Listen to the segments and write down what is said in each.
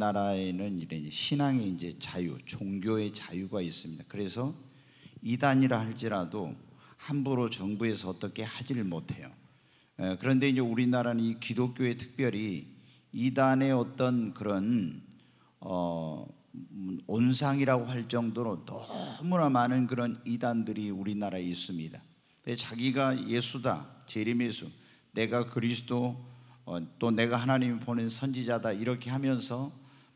우나라에는 이런 신앙의 이제 자유, 종교의 자유가 있습니다. 그래서 이단이라 할지라도 함부로 정부에서 어떻게 하지를 못해요. 그런데 이제 우리나라는 이 기독교에 특별히 이단의 어떤 그런 어, 온상이라고 할 정도로 너무나 많은 그런 이단들이 우리나라에 있습니다. 자기가 예수다, 재림예수, 내가 그리스도, 어, 또 내가 하나님 보낸 선지자다 이렇게 하면서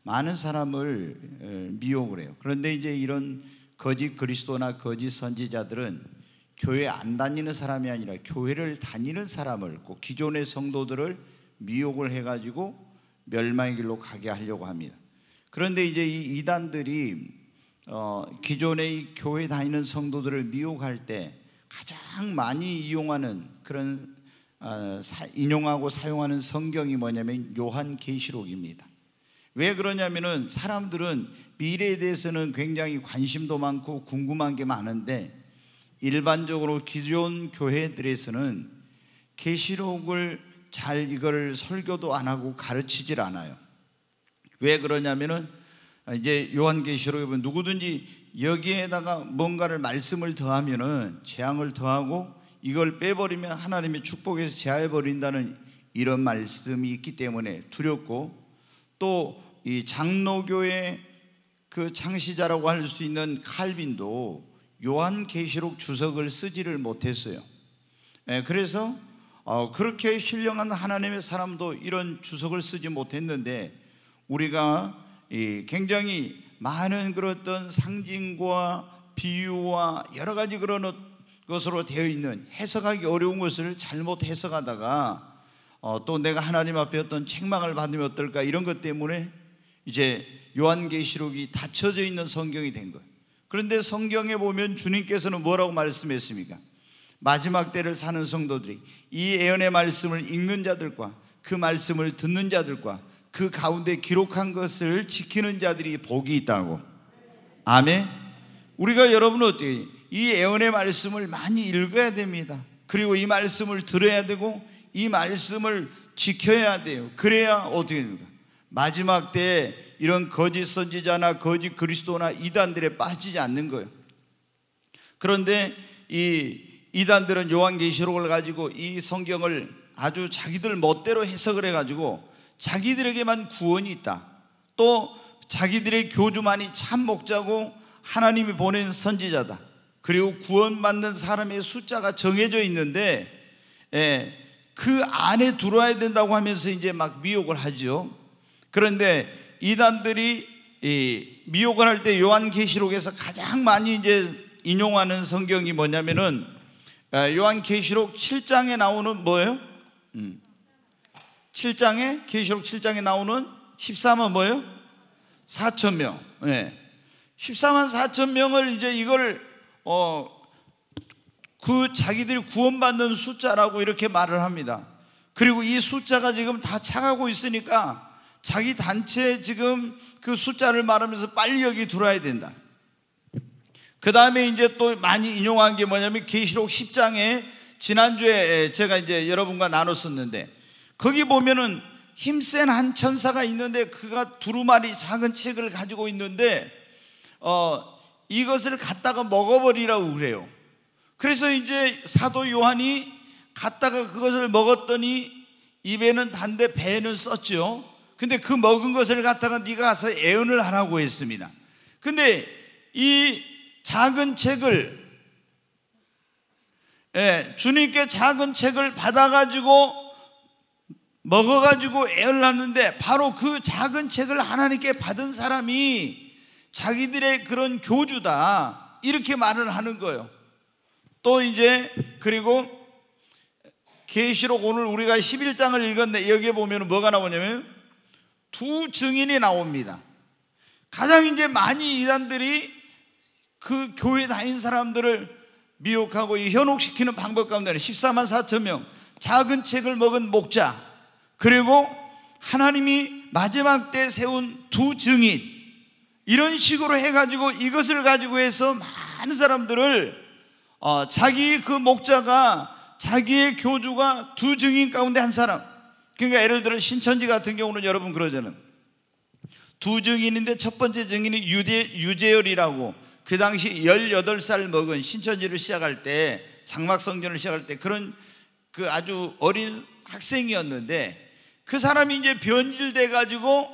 많은 사람을 미혹을 해요. 그런데 이제 이런 거짓 그리스도나 거짓 선지자들은 교회 안 다니는 사람이 아니라 교회를 다니는 사람을 꼭 기존의 성도들을 미혹을 해가지고 멸망의 길로 가게 하려고 합니다. 그런데 이제 이 이단들이 어, 기존의 교회 다니는 성도들을 미혹할 때 가장 많이 이용하는 그런 어, 사, 인용하고 사용하는 성경이 뭐냐면 요한계시록입니다. 왜 그러냐면은 사람들은 미래에 대해서는 굉장히 관심도 많고 궁금한 게 많은데 일반적으로 기존 교회들에서는 계시록을 잘 이걸 설교도 안 하고 가르치질 않아요. 왜 그러냐면은 이제 요한계시록에 보면 누구든지 여기에다가 뭔가를 말씀을 더하면은 재앙을 더하고 이걸 빼버리면 하나님의 축복에서 제하해 버린다는 이런 말씀이 있기 때문에 두렵고 또이 장로교의 그 창시자라고 할 수 있는 칼빈도 요한 계시록 주석을 쓰지를 못했어요. 예, 그래서 어, 그렇게 신령한 하나님의 사람도 이런 주석을 쓰지 못했는데 우리가 굉장히 많은 그랬던 상징과 비유와 여러 가지 그런 것으로 되어 있는 해석하기 어려운 것을 잘못 해석하다가 어, 또 내가 하나님 앞에 어떤 책망을 받으면 어떨까 이런 것 때문에 이제 요한계시록이 닫혀져 있는 성경이 된 거예요. 그런데 성경에 보면 주님께서는 뭐라고 말씀했습니까? 마지막 때를 사는 성도들이 이 예언의 말씀을 읽는 자들과 그 말씀을 듣는 자들과 그 가운데 기록한 것을 지키는 자들이 복이 있다고. 아멘. 우리가 여러분 어떻게 이 예언의 말씀을 많이 읽어야 됩니다. 그리고 이 말씀을 들어야 되고 이 말씀을 지켜야 돼요. 그래야 어떻게 됩니까? 마지막 때에 이런 거짓 선지자나 거짓 그리스도나 이단들에 빠지지 않는 거예요. 그런데 이 이단들은 요한계시록을 가지고 이 성경을 아주 자기들 멋대로 해석을 해가지고 자기들에게만 구원이 있다. 또 자기들의 교주만이 참 목자고 하나님이 보낸 선지자다. 그리고 구원받는 사람의 숫자가 정해져 있는데 예, 그 안에 들어와야 된다고 하면서 이제 막 미혹을 하지요. 그런데 이단들이 미혹을 할 때 요한계시록에서 가장 많이 이제 인용하는 성경이 뭐냐면은 아, 요한계시록 7장에 나오는 뭐예요? 7장에 음. 계시록 7장에 나오는 14만 뭐예요? 4천 명. 네. 14만 4천 명을 이제 이걸 어그 자기들이 구원받는 숫자라고 이렇게 말을 합니다. 그리고 이 숫자가 지금 다 차가고 있으니까 자기 단체 지금 그 숫자를 말하면서 빨리 여기 들어야 와 된다. 그 다음에 이제 또 많이 인용한 게 뭐냐면 계시록 10장에 지난주에 제가 이제 여러분과 나눴었는데 거기 보면은 힘센 한 천사가 있는데 그가 두루마리 작은 책을 가지고 있는데 어 이것을 갖다가 먹어버리라고 그래요. 그래서 이제 사도 요한이 갖다가 그것을 먹었더니 입에는 단데 배는 썼죠. 근데 그 먹은 것을 갖다가 네가 가서 애언을 하라고 했습니다. 근데 이 작은 책을 예, 주님께 작은 책을 받아가지고 먹어가지고 애를 하는데 바로 그 작은 책을 하나님께 받은 사람이 자기들의 그런 교주다 이렇게 말을 하는 거예요. 또 이제 그리고 계시록 오늘 우리가 11장을 읽었는데 여기에 보면 뭐가 나오냐면 두 증인이 나옵니다. 가장 이제 많이 이단들이 그 교회 다닌 사람들을 미혹하고 현혹시키는 방법 가운데 14만 4천 명, 작은 책을 먹은 목자, 그리고 하나님이 마지막 때 세운 두 증인, 이런 식으로 해가지고 이것을 가지고 해서 많은 사람들을 어, 자기 그 목자가 자기의 교주가 두 증인 가운데 한 사람, 그러니까 예를 들어 신천지 같은 경우는 여러분 그러잖아요. 두 증인인데 첫 번째 증인이 유대, 유재열이라고 그 당시 18살 먹은 신천지를 시작할 때 장막성전을 시작할 때 그런 그 아주 어린 학생이었는데 그 사람이 이제 변질돼 가지고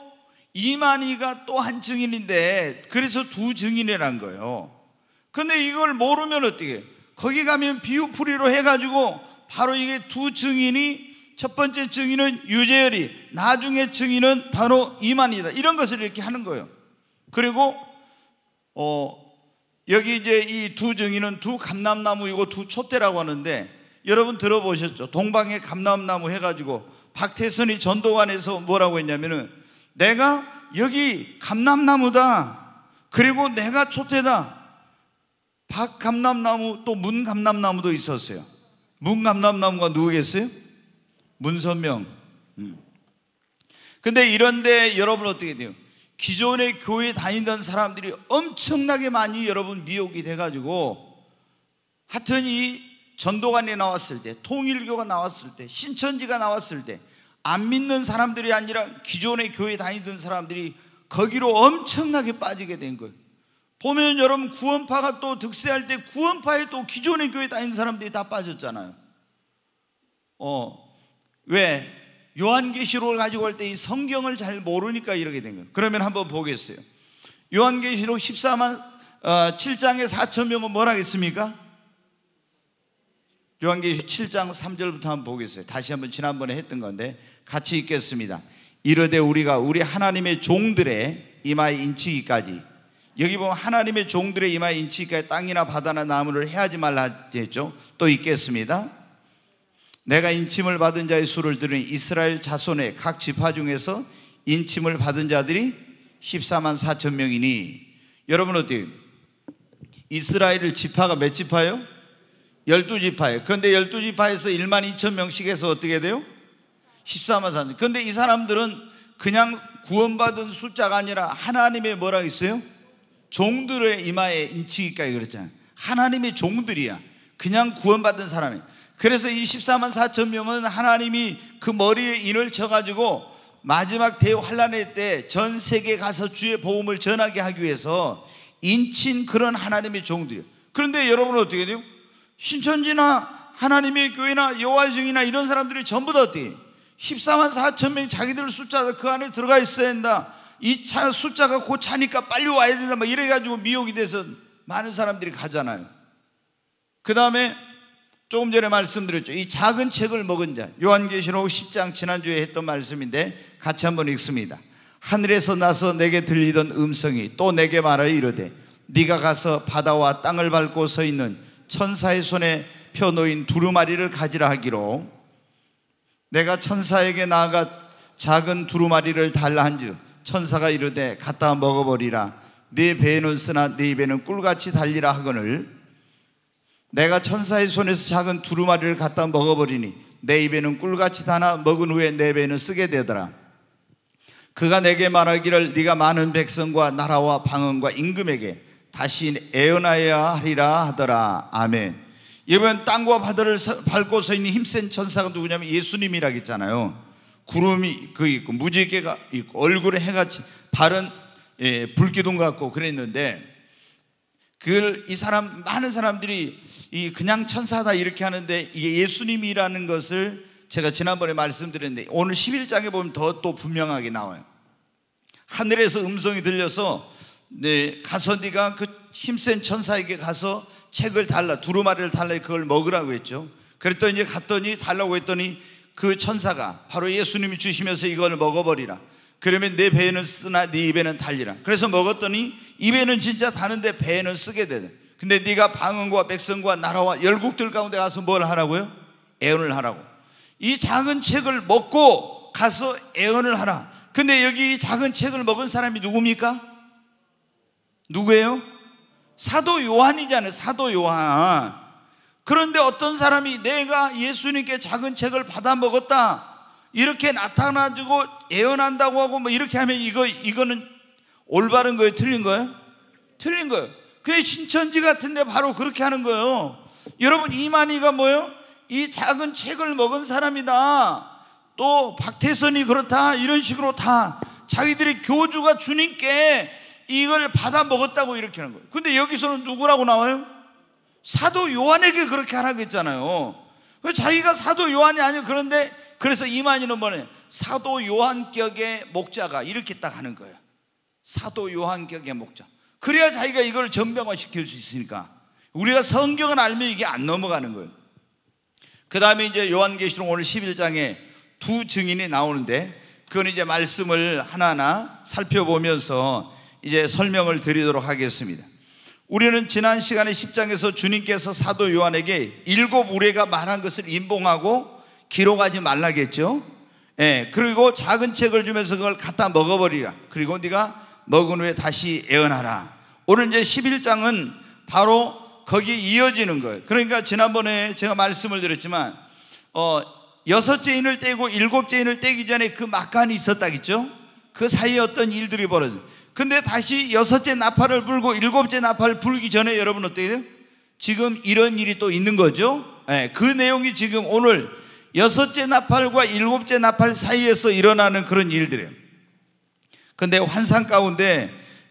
이만희가 또 한 증인인데 그래서 두 증인이란 거예요. 근데 이걸 모르면 어떻게? 거기 가면 비유풀이로 해가지고 바로 이게 두 증인이 첫 번째 증인은 유재열이 나중에 증인은 바로 이만이다 이런 것을 이렇게 하는 거예요 그리고 어, 여기 이제 이 두 증인은 두 감남나무이고 두 촛대라고 하는데 여러분 들어보셨죠 동방의 감남나무 해가지고 박태선이 전도관에서 뭐라고 했냐면은 내가 여기 감남나무다 그리고 내가 촛대다 박감남나무 또 문감남나무도 있었어요 문감남나무가 누구겠어요? 문선명. 음. 근데 이런데 여러분 어떻게 돼요? 기존에 교회 다니던 사람들이 엄청나게 많이 여러분 미혹이 돼가지고 하여튼 이 전도관이 나왔을 때 통일교가 나왔을 때 신천지가 나왔을 때 안 믿는 사람들이 아니라 기존의 교회 다니던 사람들이 거기로 엄청나게 빠지게 된 거예요. 보면 여러분 구원파가 또 득세할 때 구원파에 또 기존의 교회 다니는 사람들이 다 빠졌잖아요. 어, 왜? 요한계시록을 가지고 올 때 이 성경을 잘 모르니까 이렇게 된 거예요. 그러면 한번 보겠어요. 요한계시록 14만 어, 7장에 4천 명은 뭐라 했습니까? 요한계시록 7장 3절부터 한번 보겠어요. 다시 한번 지난번에 했던 건데 같이 읽겠습니다. 이르되 우리가 우리 하나님의 종들의 이마에 인치기까지 여기 보면 하나님의 종들의 이마에 인치기까지 땅이나 바다나 나무를 해하지 말라 했죠. 또 읽겠습니다. 내가 인침을 받은 자의 수를 들은 이스라엘 자손의 각 지파 중에서 인침을 받은 자들이 14만 4천 명이니 여러분 어때요? 이스라엘 지파가 몇 지파요? 12지파예요. 그런데 12지파에서 1만 2천 명씩 해서 어떻게 돼요? 14만 4천. 그런데 이 사람들은 그냥 구원받은 숫자가 아니라 하나님의 뭐라고 있어요? 종들의 이마에 인치기까지 그랬잖아요. 하나님의 종들이야. 그냥 구원받은 사람이 그래서 이 14만 4천 명은 하나님이 그 머리에 인을 쳐가지고 마지막 대환란의 때전 세계 가서 주의 보험을 전하게 하기 위해서 인친 그런 하나님의 종들이요. 그런데 여러분 어떻게 돼요? 신천지나 하나님의 교회나 여와 증이나 이런 사람들이 전부 다어떻요 14만 4천 명 자기들 숫자가 그 안에 들어가 있어야 한다. 이 차, 숫자가 곧 차니까 빨리 와야 된다. 막 이래가지고 미혹이 돼서 많은 사람들이 가잖아요. 그 다음에 조금 전에 말씀드렸죠. 이 작은 책을 먹은 자. 요한계시록 10장 지난주에 했던 말씀인데 같이 한번 읽습니다. 하늘에서 나서 내게 들리던 음성이 또 내게 말하여 이르되 네가 가서 바다와 땅을 밟고 서 있는 천사의 손에 펴놓인 두루마리를 가지라 하기로 내가 천사에게 나아가 작은 두루마리를 달라 한즉 천사가 이르되 갖다 먹어버리라 네 배에는 쓰나 네 입에는 꿀같이 달리라 하거늘 내가 천사의 손에서 작은 두루마리를 갖다 먹어버리니 내 입에는 꿀같이 다나 먹은 후에 내 배에는 쓰게 되더라. 그가 내게 말하기를 네가 많은 백성과 나라와 방언과 임금에게 다시 애원하여야 하리라 하더라. 아멘. 이번 땅과 바다를 밟고 서 있는 힘센 천사가 누구냐면 예수님이라고 했잖아요. 구름이 그 있고 무지개가 있고 얼굴에 해같이 발은 예, 불기둥 같고 그랬는데 그걸 이 사람 많은 사람들이 이 그냥 천사다 이렇게 하는데 이게 예수님이라는 것을 제가 지난번에 말씀드렸는데 오늘 11장에 보면 더 또 분명하게 나와요. 하늘에서 음성이 들려서 네, 가서 네가 그 힘센 천사에게 가서 책을 달라 두루마리를 달라 그걸 먹으라고 했죠. 그랬더니 이제 갔더니 달라고 했더니 그 천사가 바로 예수님이 주시면서 이걸 먹어버리라. 그러면 내 배에는 쓰나 네 입에는 달리라. 그래서 먹었더니 입에는 진짜 다는데 배에는 쓰게 되는. 근데 네가 방언과 백성과 나라와 열국들 가운데 가서 뭘 하라고요? 애언을 하라고. 이 작은 책을 먹고 가서 애언을 하라. 근데 여기 이 작은 책을 먹은 사람이 누굽니까? 누구예요? 사도 요한이잖아요. 사도 요한. 그런데 어떤 사람이 내가 예수님께 작은 책을 받아 먹었다. 이렇게 나타나지고 예언한다고 하고 뭐 이렇게 하면 이거 이거는 올바른 거예요, 틀린 거예요? 틀린 거예요. 그게 신천지 같은데 바로 그렇게 하는 거예요. 여러분 이만희가 뭐예요? 이 작은 책을 먹은 사람이다. 또 박태선이 그렇다. 이런 식으로 다 자기들이 교주가 주님께 이걸 받아 먹었다고 이렇게 하는 거예요. 근데 여기서는 누구라고 나와요? 사도 요한에게 그렇게 하라고 했잖아요. 자기가 사도 요한이 아니고 그런데 그래서 이만희는 뭐냐? 사도 요한격의 목자가 이렇게 딱 하는 거예요. 사도 요한격의 목자. 그래야 자기가 이걸 정병화시킬수 있으니까. 우리가 성경을 알면 이게 안 넘어가는 거예요. 그 다음에 이제 요한계시록 오늘 11장에 두 증인이 나오는데 그건 이제 말씀을 하나하나 살펴보면서 이제 설명을 드리도록 하겠습니다. 우리는 지난 시간에 10장에서 주님께서 사도 요한에게 일곱 우레가 말한 것을 인봉하고 기록하지 말라겠죠. 예, 그리고 작은 책을 주면서 그걸 갖다 먹어버리라. 그리고 네가 먹은 후에 다시 애언하라. 오늘 이제 11장은 바로 거기 이어지는 거예요. 그러니까 지난번에 제가 말씀을 드렸지만 어, 여섯째 인을 떼고 일곱째 인을 떼기 전에 그 막간이 있었다겠죠? 그 사이에 어떤 일들이 벌어져. 근데 다시 여섯째 나팔을 불고 일곱째 나팔을 불기 전에 여러분 어떻게 돼요? 지금 이런 일이 또 있는 거죠? 네, 그 내용이 지금 오늘 여섯째 나팔과 일곱째 나팔 사이에서 일어나는 그런 일들이에요. 근데 환상 가운데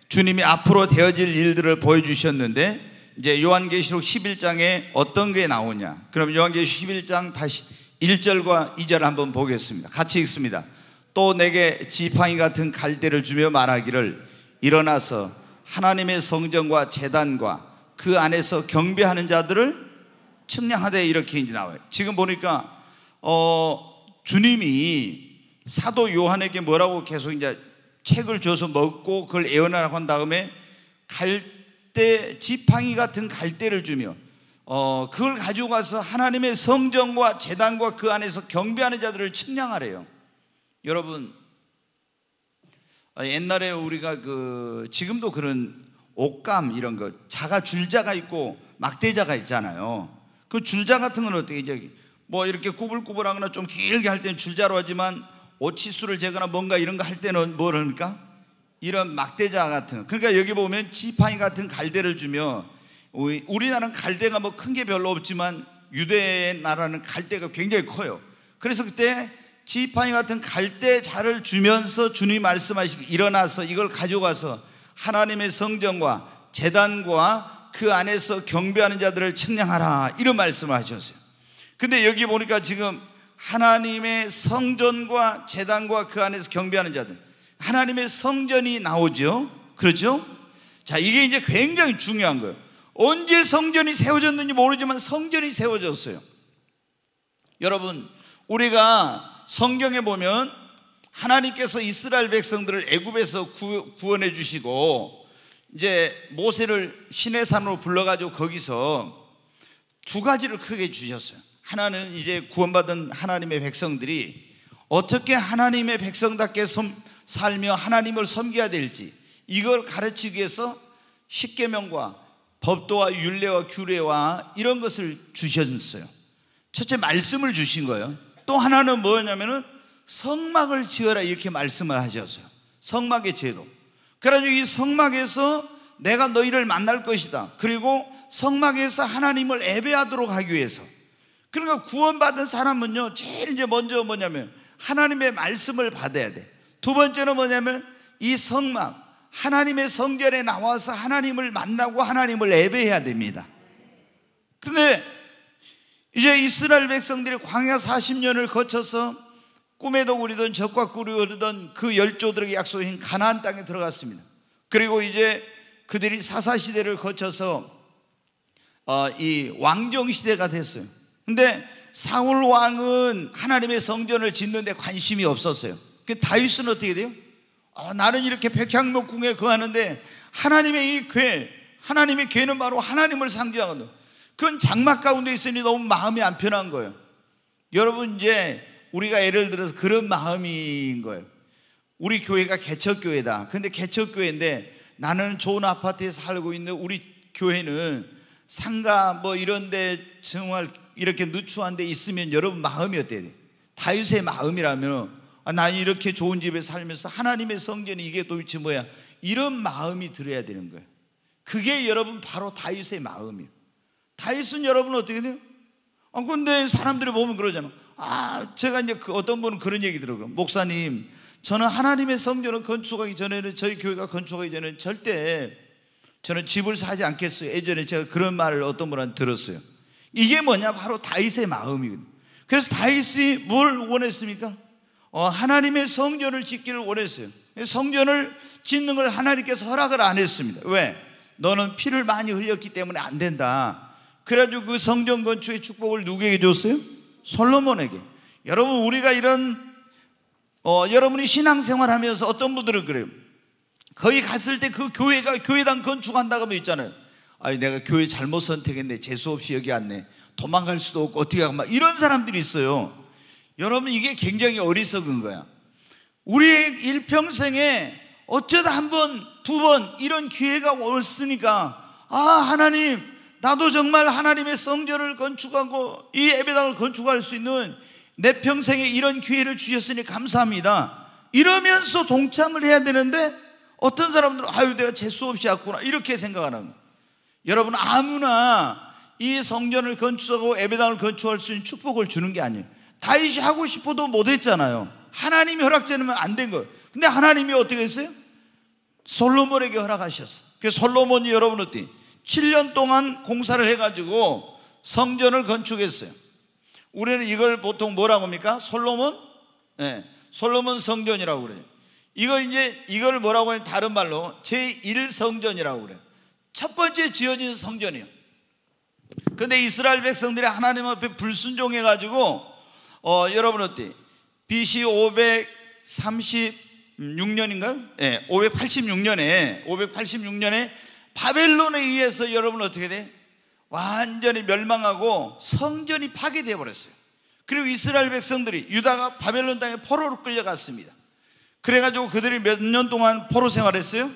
주님이 앞으로 되어질 일들을 보여주셨는데 이제 요한계시록 11장에 어떤 게 나오냐. 그럼 요한계시록 11장 다시 1절과 2절 한번 보겠습니다. 같이 읽습니다. 또 내게 지팡이 같은 갈대를 주며 말하기를 일어나서 하나님의 성전과 재단과 그 안에서 경배하는 자들을 측량하되 이렇게 이제 나와요. 지금 보니까 어, 주님이 사도 요한에게 뭐라고 계속 이제 책을 줘서 먹고 그걸 애원하라고 한 다음에 갈대 지팡이 같은 갈대를 주며 어, 그걸 가지고 가서 하나님의 성전과 재단과 그 안에서 경배하는 자들을 측량하래요. 여러분 옛날에 우리가 그 지금도 그런 옷감 이런 거 자가 줄자가 있고 막대자가 있잖아요. 그 줄자 같은 건 어떻게 이제 뭐 이렇게 꾸불꾸불하거나 좀 길게 할 때는 줄자로 하지만 오치수를 재거나 뭔가 이런 거 할 때는 뭘 합니까? 이런 막대자 같은 그러니까 여기 보면 지팡이 같은 갈대를 주며 우리나라는 갈대가 뭐 큰 게 별로 없지만 유대 나라는 갈대가 굉장히 커요. 그래서 그때 지팡이 같은 갈대 자를 주면서 주님 말씀하시고 일어나서 이걸 가져가서 하나님의 성전과 재단과 그 안에서 경배하는 자들을 측량하라 이런 말씀을 하셨어요. 근데 여기 보니까 지금 하나님의 성전과 재단과 그 안에서 경배하는 자들. 하나님의 성전이 나오죠. 그렇죠? 자, 이게 이제 굉장히 중요한 거예요. 언제 성전이 세워졌는지 모르지만 성전이 세워졌어요. 여러분, 우리가 성경에 보면 하나님께서 이스라엘 백성들을 애굽에서 구원해 주시고 이제 모세를 시내산으로 불러가지고 거기서 두 가지를 크게 주셨어요. 하나는 이제 구원받은 하나님의 백성들이 어떻게 하나님의 백성답게 살며 하나님을 섬겨야 될지 이걸 가르치기 위해서 십계명과 법도와 윤례와 규례와 이런 것을 주셨어요. 첫째 말씀을 주신 거예요. 또 하나는 뭐냐면은 성막을 지어라 이렇게 말씀을 하셨어요. 성막의 제도. 그래가지고 이 성막에서 내가 너희를 만날 것이다. 그리고 성막에서 하나님을 예배하도록 하기 위해서 그러니까 구원받은 사람은요, 제일 이제 먼저 뭐냐면 하나님의 말씀을 받아야 돼. 두 번째는 뭐냐면 이 성막, 하나님의 성전에 나와서 하나님을 만나고 하나님을 예배해야 됩니다. 근데 이제 이스라엘 백성들이 광야 40년을 거쳐서 꿈에도 우리던 적과 꿀이 오르던그 열조들에게 약속인 가나안 땅에 들어갔습니다. 그리고 이제 그들이 사사 시대를 거쳐서 어, 이 왕정 시대가 됐어요. 근데 사울 왕은 하나님의 성전을 짓는데 관심이 없었어요. 그 다윗은 어떻게 돼요? 어, 나는 이렇게 백향목궁에 거하는데 하나님의 이 괴, 하나님의 괴는 바로 하나님을 상징하거든. 그건 장막 가운데 있으니 너무 마음이 안 편한 거예요. 여러분 이제 우리가 예를 들어서 그런 마음인 거예요. 우리 교회가 개척교회다. 근데 개척교회인데 나는 좋은 아파트에 살고 있는 우리 교회는 상가 뭐 이런 데 정말 이렇게 누추한 데 있으면 여러분 마음이 어때야 돼? 다윗의 마음이라면 아, 이렇게 좋은 집에 살면서 하나님의 성전이 이게 도대체 뭐야? 이런 마음이 들어야 되는 거예 그게 여러분 바로 다윗의 마음이에요. 다윗은 여러분 어떻게 돼요? 아, 근데 사람들이 보면 그러잖아. 아, 제가 이제 그 어떤 분은 그런 얘기 들어요. 목사님, 저는 하나님의 성전을 건축하기 전에는 저희 교회가 건축하기 전에는 절대 저는 집을 사지 않겠어요. 예전에 제가 그런 말을 어떤 분한테 들었어요. 이게 뭐냐? 바로 다윗의 마음이거든요. 그래서 다윗이 뭘 원했습니까? 어, 하나님의 성전을 짓기를 원했어요. 성전을 짓는 걸 하나님께서 허락을 안 했습니다. 왜? 너는 피를 많이 흘렸기 때문에 안 된다. 그래가지고 그 성전 건축의 축복을 누구에게 줬어요? 솔로몬에게. 여러분, 우리가 이런, 어, 여러분이 신앙생활 하면서 어떤 분들은 그래요. 거기 갔을 때 그 교회가 교회당 건축한다고 하 있잖아요. 아니 내가 교회 잘못 선택했네 재수 없이 여기 왔네 도망갈 수도 없고 어떻게 하면 이런 사람들이 있어요. 여러분 이게 굉장히 어리석은 거야. 우리 일평생에 어쩌다 한 번, 두 번 이런 기회가 왔으니까 아 하나님 나도 정말 하나님의 성전을 건축하고 이 예배당을 건축할 수 있는 내 평생에 이런 기회를 주셨으니 감사합니다. 이러면서 동참을 해야 되는데 어떤 사람들은 아유 내가 재수 없이 왔구나 이렇게 생각하는 거예요. 여러분 아무나 이 성전을 건축하고 에베당을 건축할 수 있는 축복을 주는 게 아니에요. 다윗이 하고 싶어도 못했잖아요. 하나님이 허락되면 안 된 거예요. 근데 하나님이 어떻게 했어요? 솔로몬에게 허락하셨어. 그 솔로몬이 여러분 어때? 7년 동안 공사를 해가지고 성전을 건축했어요. 우리는 이걸 보통 뭐라고 합니까? 솔로몬? 네. 솔로몬 성전이라고 그래요. 이거 이제 이걸 뭐라고 해요? 다른 말로 제1성전이라고 그래요. 첫 번째 지어진 성전이요. 에 근데 이스라엘 백성들이 하나님 앞에 불순종해 가지고 어, 여러분 어때? BC 536년인가요? 예, 네, 586년에 586년에 바벨론에 의해서 여러분 어떻게 돼? 완전히 멸망하고 성전이 파괴되어 버렸어요. 그리고 이스라엘 백성들이 유다가 바벨론 땅에 포로로 끌려갔습니다. 그래가지고 그들이 몇 년 동안 포로 생활했어요?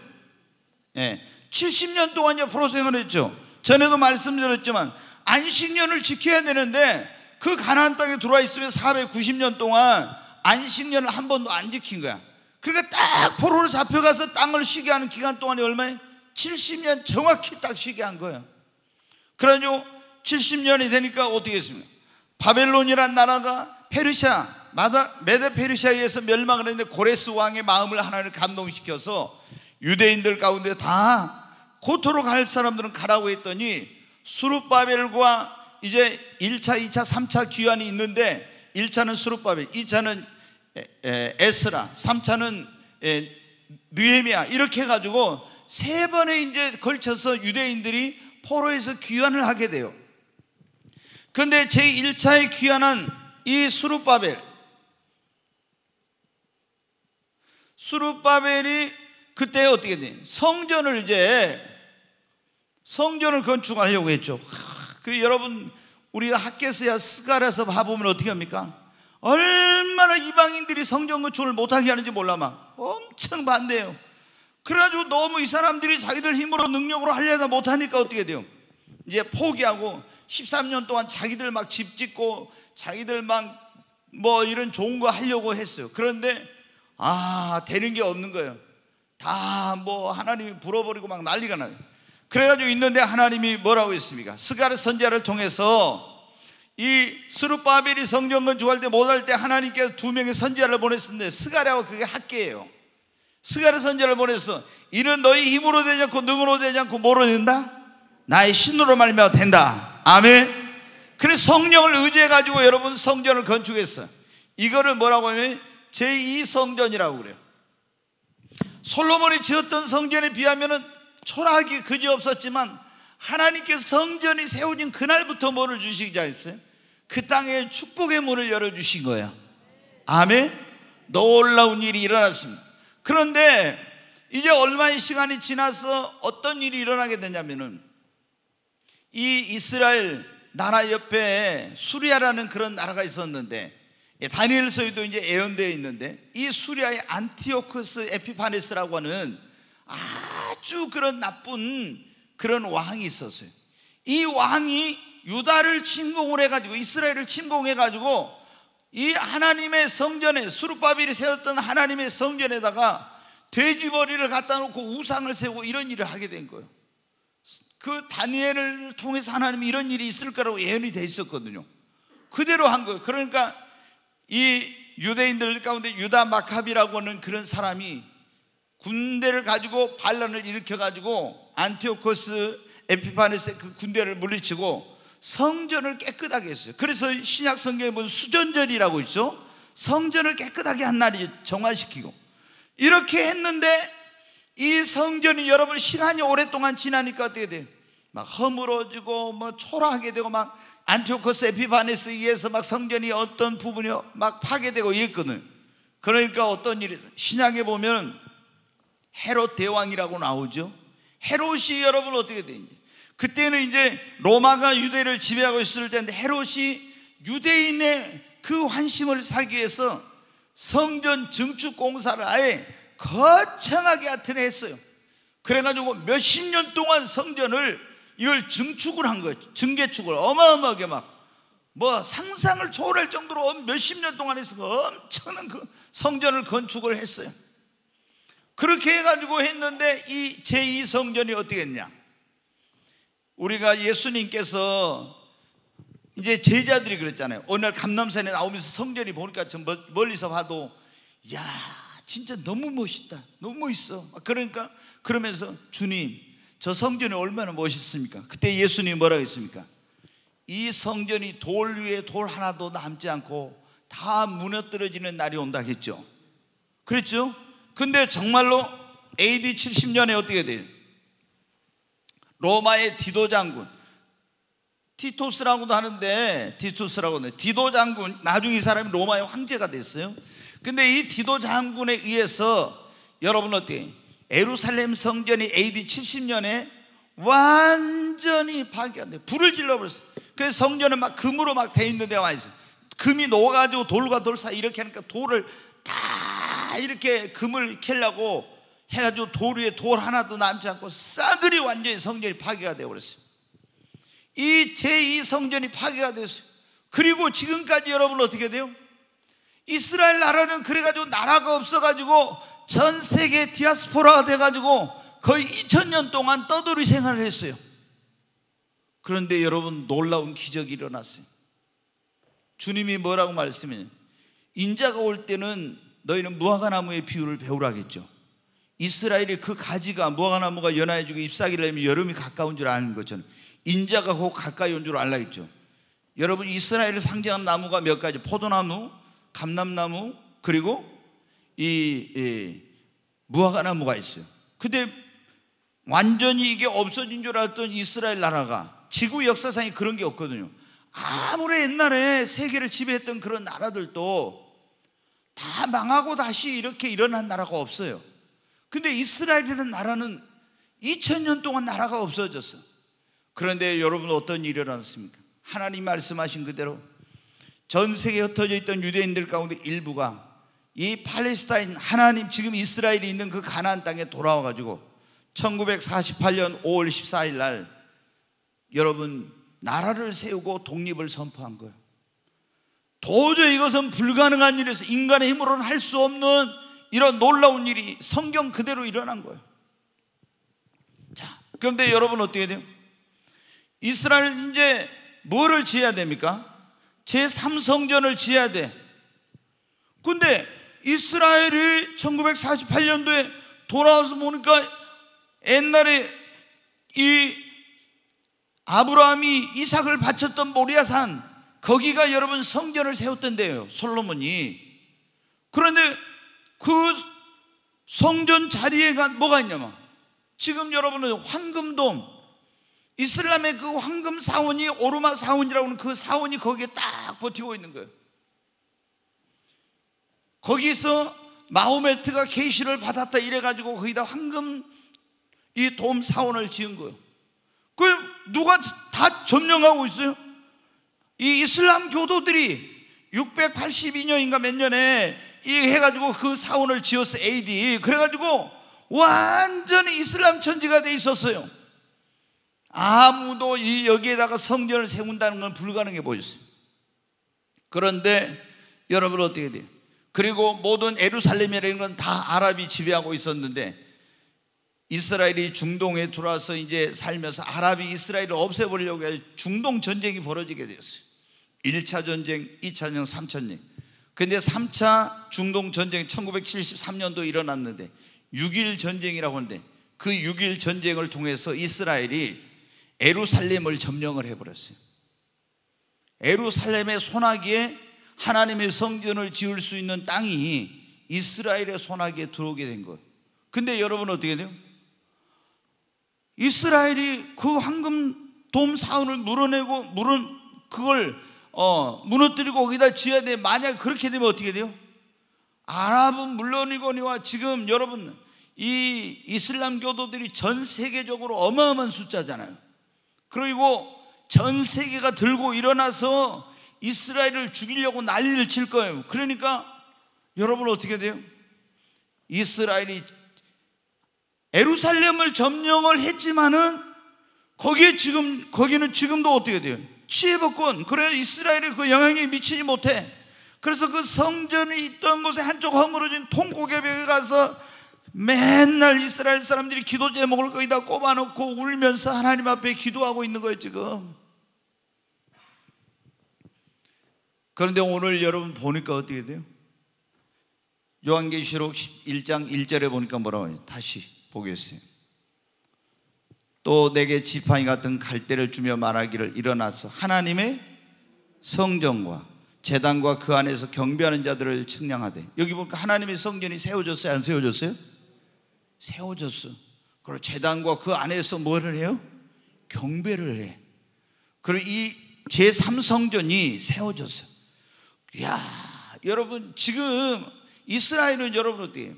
예. 네. 70년 동안 옆으로 생활했죠. 전에도 말씀드렸지만 안식년을 지켜야 되는데 그 가나안 땅에 들어와 있으면 490년 동안 안식년을 한 번도 안 지킨 거야. 그러니까 딱 포로로 잡혀가서 땅을 쉬게 하는 기간 동안이 얼마예요? 70년 정확히 딱 쉬게 한거야 그러죠. 70년이 되니까 어떻게 했습니까? 바벨론이란 나라가 페르시아, 마다, 메데 페르시아에 서 멸망을 했는데 고레스 왕의 마음을 하나님 감동시켜서 유대인들 가운데 다 고토로 갈 사람들은 가라고 했더니 수룹바벨과 이제 1차, 2차, 3차 귀환이 있는데 1차는 수룹바벨, 2차는 에스라, 3차는 느헤미아 이렇게 해가지고 세 번에 이제 걸쳐서 유대인들이 포로에서 귀환을 하게 돼요. 근데 제1차에 귀환한 이 수룹바벨 수룹바벨이 그때 어떻게 돼? 성전을 이제 성전을 건축하려고 했죠. 그 여러분 우리가 학계스야 스가라서 봐보면 어떻게 합니까? 얼마나 이방인들이 성전 건축을 못하게 하는지 몰라 막 엄청 반대요. 그래가지고 너무 이 사람들이 자기들 힘으로 능력으로 하려다 못하니까 어떻게 돼요? 이제 포기하고 13년 동안 자기들 막 집 짓고 자기들 막 뭐 이런 좋은 거 하려고 했어요. 그런데 아 되는 게 없는 거예요. 다 뭐 하나님이 불어버리고 막 난리가 나요. 그래가지고 있는데 하나님이 뭐라고 했습니까? 스가르 선자를 통해서 이 스룹바벨이 성전 건축할 때 못할 때 하나님께서 두 명의 선자를 보냈는데 스가랴와 그게 학계예요. 스가랴 선자를 보냈어. 이는 너희 힘으로 되지 않고 능으로 되지 않고 뭐로 된다? 나의 신으로 말미암아 된다. 아멘. 그래서 성령을 의지해 가지고 여러분 성전을 건축했어. 이거를 뭐라고 하면 제2 성전이라고 그래요. 솔로몬이 지었던 성전에 비하면은 초라하기 그지 없었지만 하나님께 성전이 세워진 그날부터 뭐를 주시지 않았어요? 그 땅에 축복의 문을 열어주신 거예요. 아멘? 놀라운 일이 일어났습니다. 그런데 이제 얼마의 시간이 지나서 어떤 일이 일어나게 되냐면은 이 이스라엘 나라 옆에 수리아라는 그런 나라가 있었는데 예, 다니엘서에도 이제 예언되어 있는데 이 수리아의 안티오크스 에피파네스라고 하는 아주 그런 나쁜 그런 왕이 있었어요. 이 왕이 유다를 침공을 해가지고 이스라엘을 침공해가지고 이 하나님의 성전에 수르바빌이 세웠던 하나님의 성전에다가 돼지머리를 갖다 놓고 우상을 세우고 이런 일을 하게 된 거예요. 그 다니엘을 통해서 하나님이 이런 일이 있을 거라고 예언이 돼 있었거든요. 그대로 한 거예요. 그러니까 이 유대인들 가운데 유다 마카비라고 하는 그런 사람이 군대를 가지고 반란을 일으켜 가지고 안티오코스 에피파네스 의그 군대를 물리치고 성전을 깨끗하게 했어요. 그래서 신약 성경에 보면 수전절이라고 있죠. 성전을 깨끗하게 한 날이 정화시키고 이렇게 했는데 이 성전이 여러분 시간이 오랫동안 지나니까 어떻게 돼막 허물어지고 뭐 초라하게 되고 막 안티오코스 에피파네스에 의해서 막 성전이 어떤 부분이 막 파괴되고 이랬거든. 그러니까 어떤 일이 신약에 보면 헤롯 대왕이라고 나오죠. 헤롯이 여러분 어떻게 되는지 그때는 이제 로마가 유대를 지배하고 있을 때인데 헤롯이 유대인의 그 환심을 사기 위해서 성전 증축 공사를 아예 거창하게 하여튼 했어요. 그래가지고 몇십 년 동안 성전을 이걸 증축을 한 거예요. 증개축을 어마어마하게 막. 뭐 상상을 초월할 정도로 몇십 년 동안 해서 엄청난 그 성전을 건축을 했어요. 그렇게 해가지고 했는데 이 제2성전이 어떻게 했냐? 우리가 예수님께서 이제 제자들이 그랬잖아요. 어느 날 감남산에 나오면서 성전이 보니까 좀 멀리서 봐도 야 진짜 너무 멋있다. 너무 멋있어. 그러니까 그러면서 주님 저 성전이 얼마나 멋있습니까? 그때 예수님이 뭐라고 했습니까? 이 성전이 돌 위에 돌 하나도 남지 않고 다 무너뜨려지는 날이 온다 했죠. 그랬죠? 근데 정말로 AD 70년에 어떻게 돼요? 로마의 디도 장군 티토스라고도 하는데 디토스라고 는 디도 장군 나중에 이 사람이 로마의 황제가 됐어요. 근데 이 디도 장군에 의해서 여러분 어때? 에루살렘 성전이 AD 70년에 완전히 파괴 돼. 불을 질러버렸어. 그래서 성전은 막 금으로 막돼 있는 데와 있어. 금이 녹아가지고 돌과 돌사 이렇게 하니까 돌을 다 이렇게 금을 캐려고 해가지고 돌 위에 돌 하나도 남지 않고 싸그리 완전히 성전이 파괴가 되어버렸어요. 이 제2성전이 파괴가 됐어요. 그리고 지금까지 여러분 어떻게 돼요? 이스라엘 나라는 그래가지고 나라가 없어가지고 전 세계 디아스포라가 돼가지고 거의 2000년 동안 떠돌이 생활을 했어요. 그런데 여러분 놀라운 기적이 일어났어요. 주님이 뭐라고 말씀해요? 인자가 올 때는 너희는 무화과나무의 비유를 배우라겠죠. 이스라엘이 그 가지가 무화과나무가 연하해지고 잎사귀를 내면 여름이 가까운 줄 아는 것처럼 인자가 곧 가까이 온 줄 알라 겠죠 여러분 이스라엘을 상징하는 나무가 몇 가지 포도나무, 감람나무 그리고 이, 이 무화과나무가 있어요. 근데 완전히 이게 없어진 줄 알았던 이스라엘 나라가 지구 역사상에 그런 게 없거든요. 아무리 옛날에 세계를 지배했던 그런 나라들도 다 망하고 다시 이렇게 일어난 나라가 없어요. 근데 이스라엘이라는 나라는 2000년 동안 나라가 없어졌어. 그런데 여러분 어떤 일이 일어났습니까? 하나님 말씀하신 그대로 전 세계에 흩어져 있던 유대인들 가운데 일부가 이 팔레스타인 하나님 지금 이스라엘이 있는 그 가나안 땅에 돌아와 가지고 1948년 5월 14일 날 여러분 나라를 세우고 독립을 선포한 거예요. 도저히 이것은 불가능한 일에서 인간의 힘으로는 할 수 없는 이런 놀라운 일이 성경 그대로 일어난 거예요. 자, 그런데 여러분 어떻게 돼요? 이스라엘 이제 뭐를 지어야 됩니까? 제3성전을 지어야 돼. 근데 이스라엘이 1948년도에 돌아와서 보니까 옛날에 이 아브라함이 이삭을 바쳤던 모리아산 거기가 여러분 성전을 세웠던데요. 솔로몬이. 그런데 그 성전 자리에 뭐가 있냐면 지금 여러분은 황금돔 이슬람의 그 황금 사원이 오르마 사원이라고 하는 그 사원이 거기에 딱 버티고 있는 거예요. 거기서 마호메트가 계시를 받았다 이래 가지고 거기다 황금 이 돔 사원을 지은 거예요. 그 누가 다 점령하고 있어요? 이 이슬람 교도들이 682년인가 몇 년에 이 해가지고 그 사원을 지었어 AD 그래가지고 완전히 이슬람 천지가 돼 있었어요 아무도 이 여기에다가 성전을 세운다는 건 불가능해 보였어요 그런데 여러분 어떻게 돼요? 그리고 모든 에루살렘이라는 건 다 아랍이 지배하고 있었는데 이스라엘이 중동에 들어와서 이제 살면서 아랍이 이스라엘을 없애버리려고 해서 중동 전쟁이 벌어지게 되었어요. 1차 전쟁, 2차 전쟁, 3차 전쟁. 근데 3차 중동 전쟁이 1973년도 일어났는데 6일 전쟁이라고 하는데 그 6일 전쟁을 통해서 이스라엘이 에루살렘을 점령을 해버렸어요. 에루살렘의 소나기에 하나님의 성전을 지을 수 있는 땅이 이스라엘의 소나기에 들어오게 된 거예요. 근데 여러분 어떻게 돼요? 이스라엘이 그 황금 돔 사원을 물어내고 물은 그걸 어, 무너뜨리고 거기다 지어야 돼. 만약 그렇게 되면 어떻게 돼요? 아랍은 물론이거니와 지금 여러분 이 이슬람 교도들이 전 세계적으로 어마어마한 숫자잖아요. 그리고 전 세계가 들고 일어나서 이스라엘을 죽이려고 난리를 칠 거예요. 그러니까 여러분 어떻게 돼요? 이스라엘이 에루살렘을 점령을 했지만은 거기에 지금 거기는 지금도 어떻게 돼요? 치해복군 그래 이스라엘의 그 영향이 미치지 못해. 그래서 그 성전이 있던 곳에 한쪽 허물어진 통곡의벽에 가서 맨날 이스라엘 사람들이 기도 제목을 거기다 꼽아놓고 울면서 하나님 앞에 기도하고 있는 거예요 지금. 그런데 오늘 여러분 보니까 어떻게 돼요? 요한계시록 1장 1절에 보니까 뭐라고 해요? 다시 보겠어요. 또 내게 지팡이 같은 갈대를 주며 말하기를 일어나서 하나님의 성전과 재단과 그 안에서 경배하는 자들을 측량하되 여기 보니까 하나님의 성전이 세워졌어요? 안 세워졌어요? 세워졌어. 그리고 재단과 그 안에서 뭐를 해요? 경배를 해. 그리고 이 제3성전이 세워졌어요. 야 여러분, 지금 이스라엘은 여러분 어떻게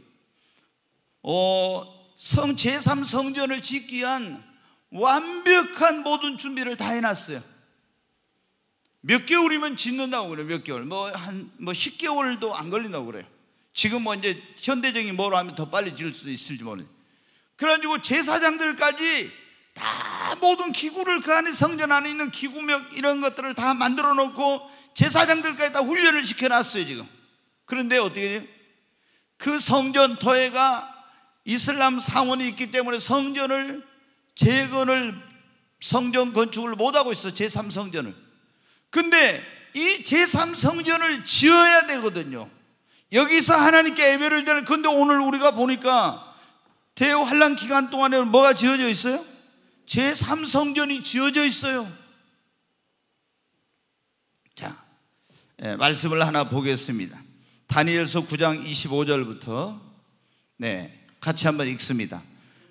어, 성, 제3성전을 짓기 위한 완벽한 모든 준비를 다 해놨어요. 몇 개월이면 짓는다고 그래요, 몇 개월. 뭐, 한, 뭐, 10개월도 안 걸린다고 그래요. 지금 뭐 이제 현대적인 뭐로 하면 더 빨리 지을 수도 있을지 모르겠어요 그래가지고 제사장들까지 다 모든 기구를 그 안에 성전 안에 있는 기구력 이런 것들을 다 만들어 놓고 제사장들까지 다 훈련을 시켜놨어요, 지금. 그런데 어떻게 돼요? 그 성전 토해가 이슬람 상원이 있기 때문에 성전을 재건을 성전 건축을 못하고 있어 제3성전을 근데 이 제3성전을 지어야 되거든요 여기서 하나님께 예배를 드는 근데 오늘 우리가 보니까 대우 환란 기간 동안에 는 뭐가 지어져 있어요? 제3성전이 지어져 있어요 자 예, 말씀을 하나 보겠습니다 다니엘서 9장 25절부터 네 같이 한번 읽습니다.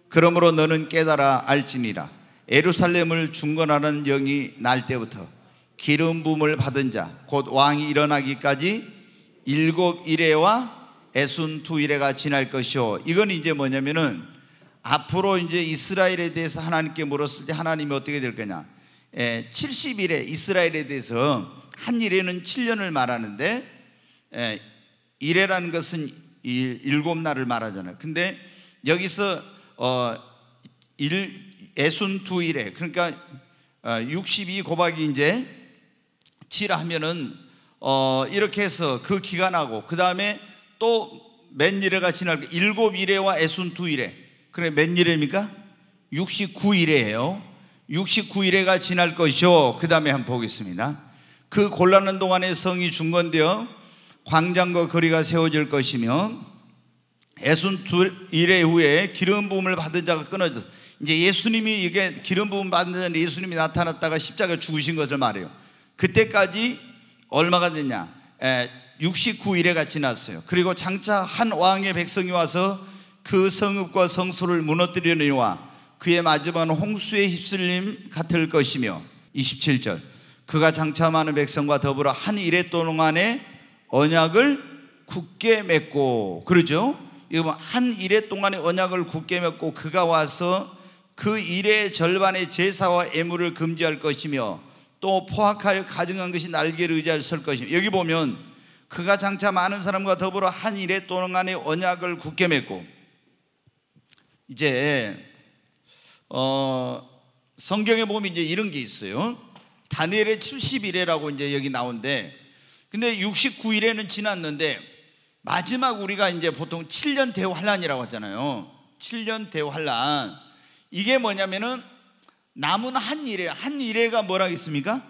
그러므로 너는 깨달아 알지니라. 에루살렘을 중건하는 영이 날 때부터 기름 부음을 받은 자 곧 왕이 일어나기까지 일곱 이래와 애순 두 이래가 지날 것이요. 이건 이제 뭐냐면은 앞으로 이제 이스라엘에 대해서 하나님께 물었을 때 하나님이 어떻게 될 거냐? 에, 예, 70일에 이스라엘에 대해서 한 일에는 7년을 말하는데 에, 예, 이래라는 것은 이 일곱 날을 말하잖아요. 근데 여기서 어, 일, 애순 두 일에 그러니까 어, 62 곱하기 이제 7 하면은 어, 이렇게 해서 그 기간하고 그 다음에 또 몇 일에가 지날 일곱 일에와 애순 두 일에 그래 몇 일입니까? 69일에요. 69일에가 지날 것이죠그 다음에 한번 보겠습니다. 그 곤란한 동안에 성이 준건데요 광장과 거리가 세워질 것이며 예순 일해 후에 기름 부음을 받은 자가 끊어져서 이제 예수님이 이게 기름 부음 받은 자는 예수님이 나타났다가 십자가 죽으신 것을 말해요. 그때까지 얼마가 됐냐? 에, 69일에가 지났어요. 그리고 장차 한 왕의 백성이 와서 그 성읍과 성소를 무너뜨리려니와 그의 마지막은 홍수에 휩쓸림 같을 것이며 27절 그가 장차 많은 백성과 더불어 한 일의 동안에 언약을 굳게 맺고 그러죠. 뭐 한 일의 동안의 언약을 굳게 맺고 그가 와서 그 일의 절반의 제사와 예물을 금지할 것이며 또 포악하여 가증한 것이 날개를 의지할 설 것이며 여기 보면 그가 장차 많은 사람과 더불어 한 일의 동안의 언약을 굳게 맺고 이제 어 성경에 보면 이제 이런 게 있어요. 다니엘의 70일에라고 이제 여기 나온데 근데 69일에는 지났는데 마지막 우리가 이제 보통 7년 대환란이라고 하잖아요. 7년 대환란. 이게 뭐냐면은 남은 한 일에 한 일에가 뭐라 했습니까?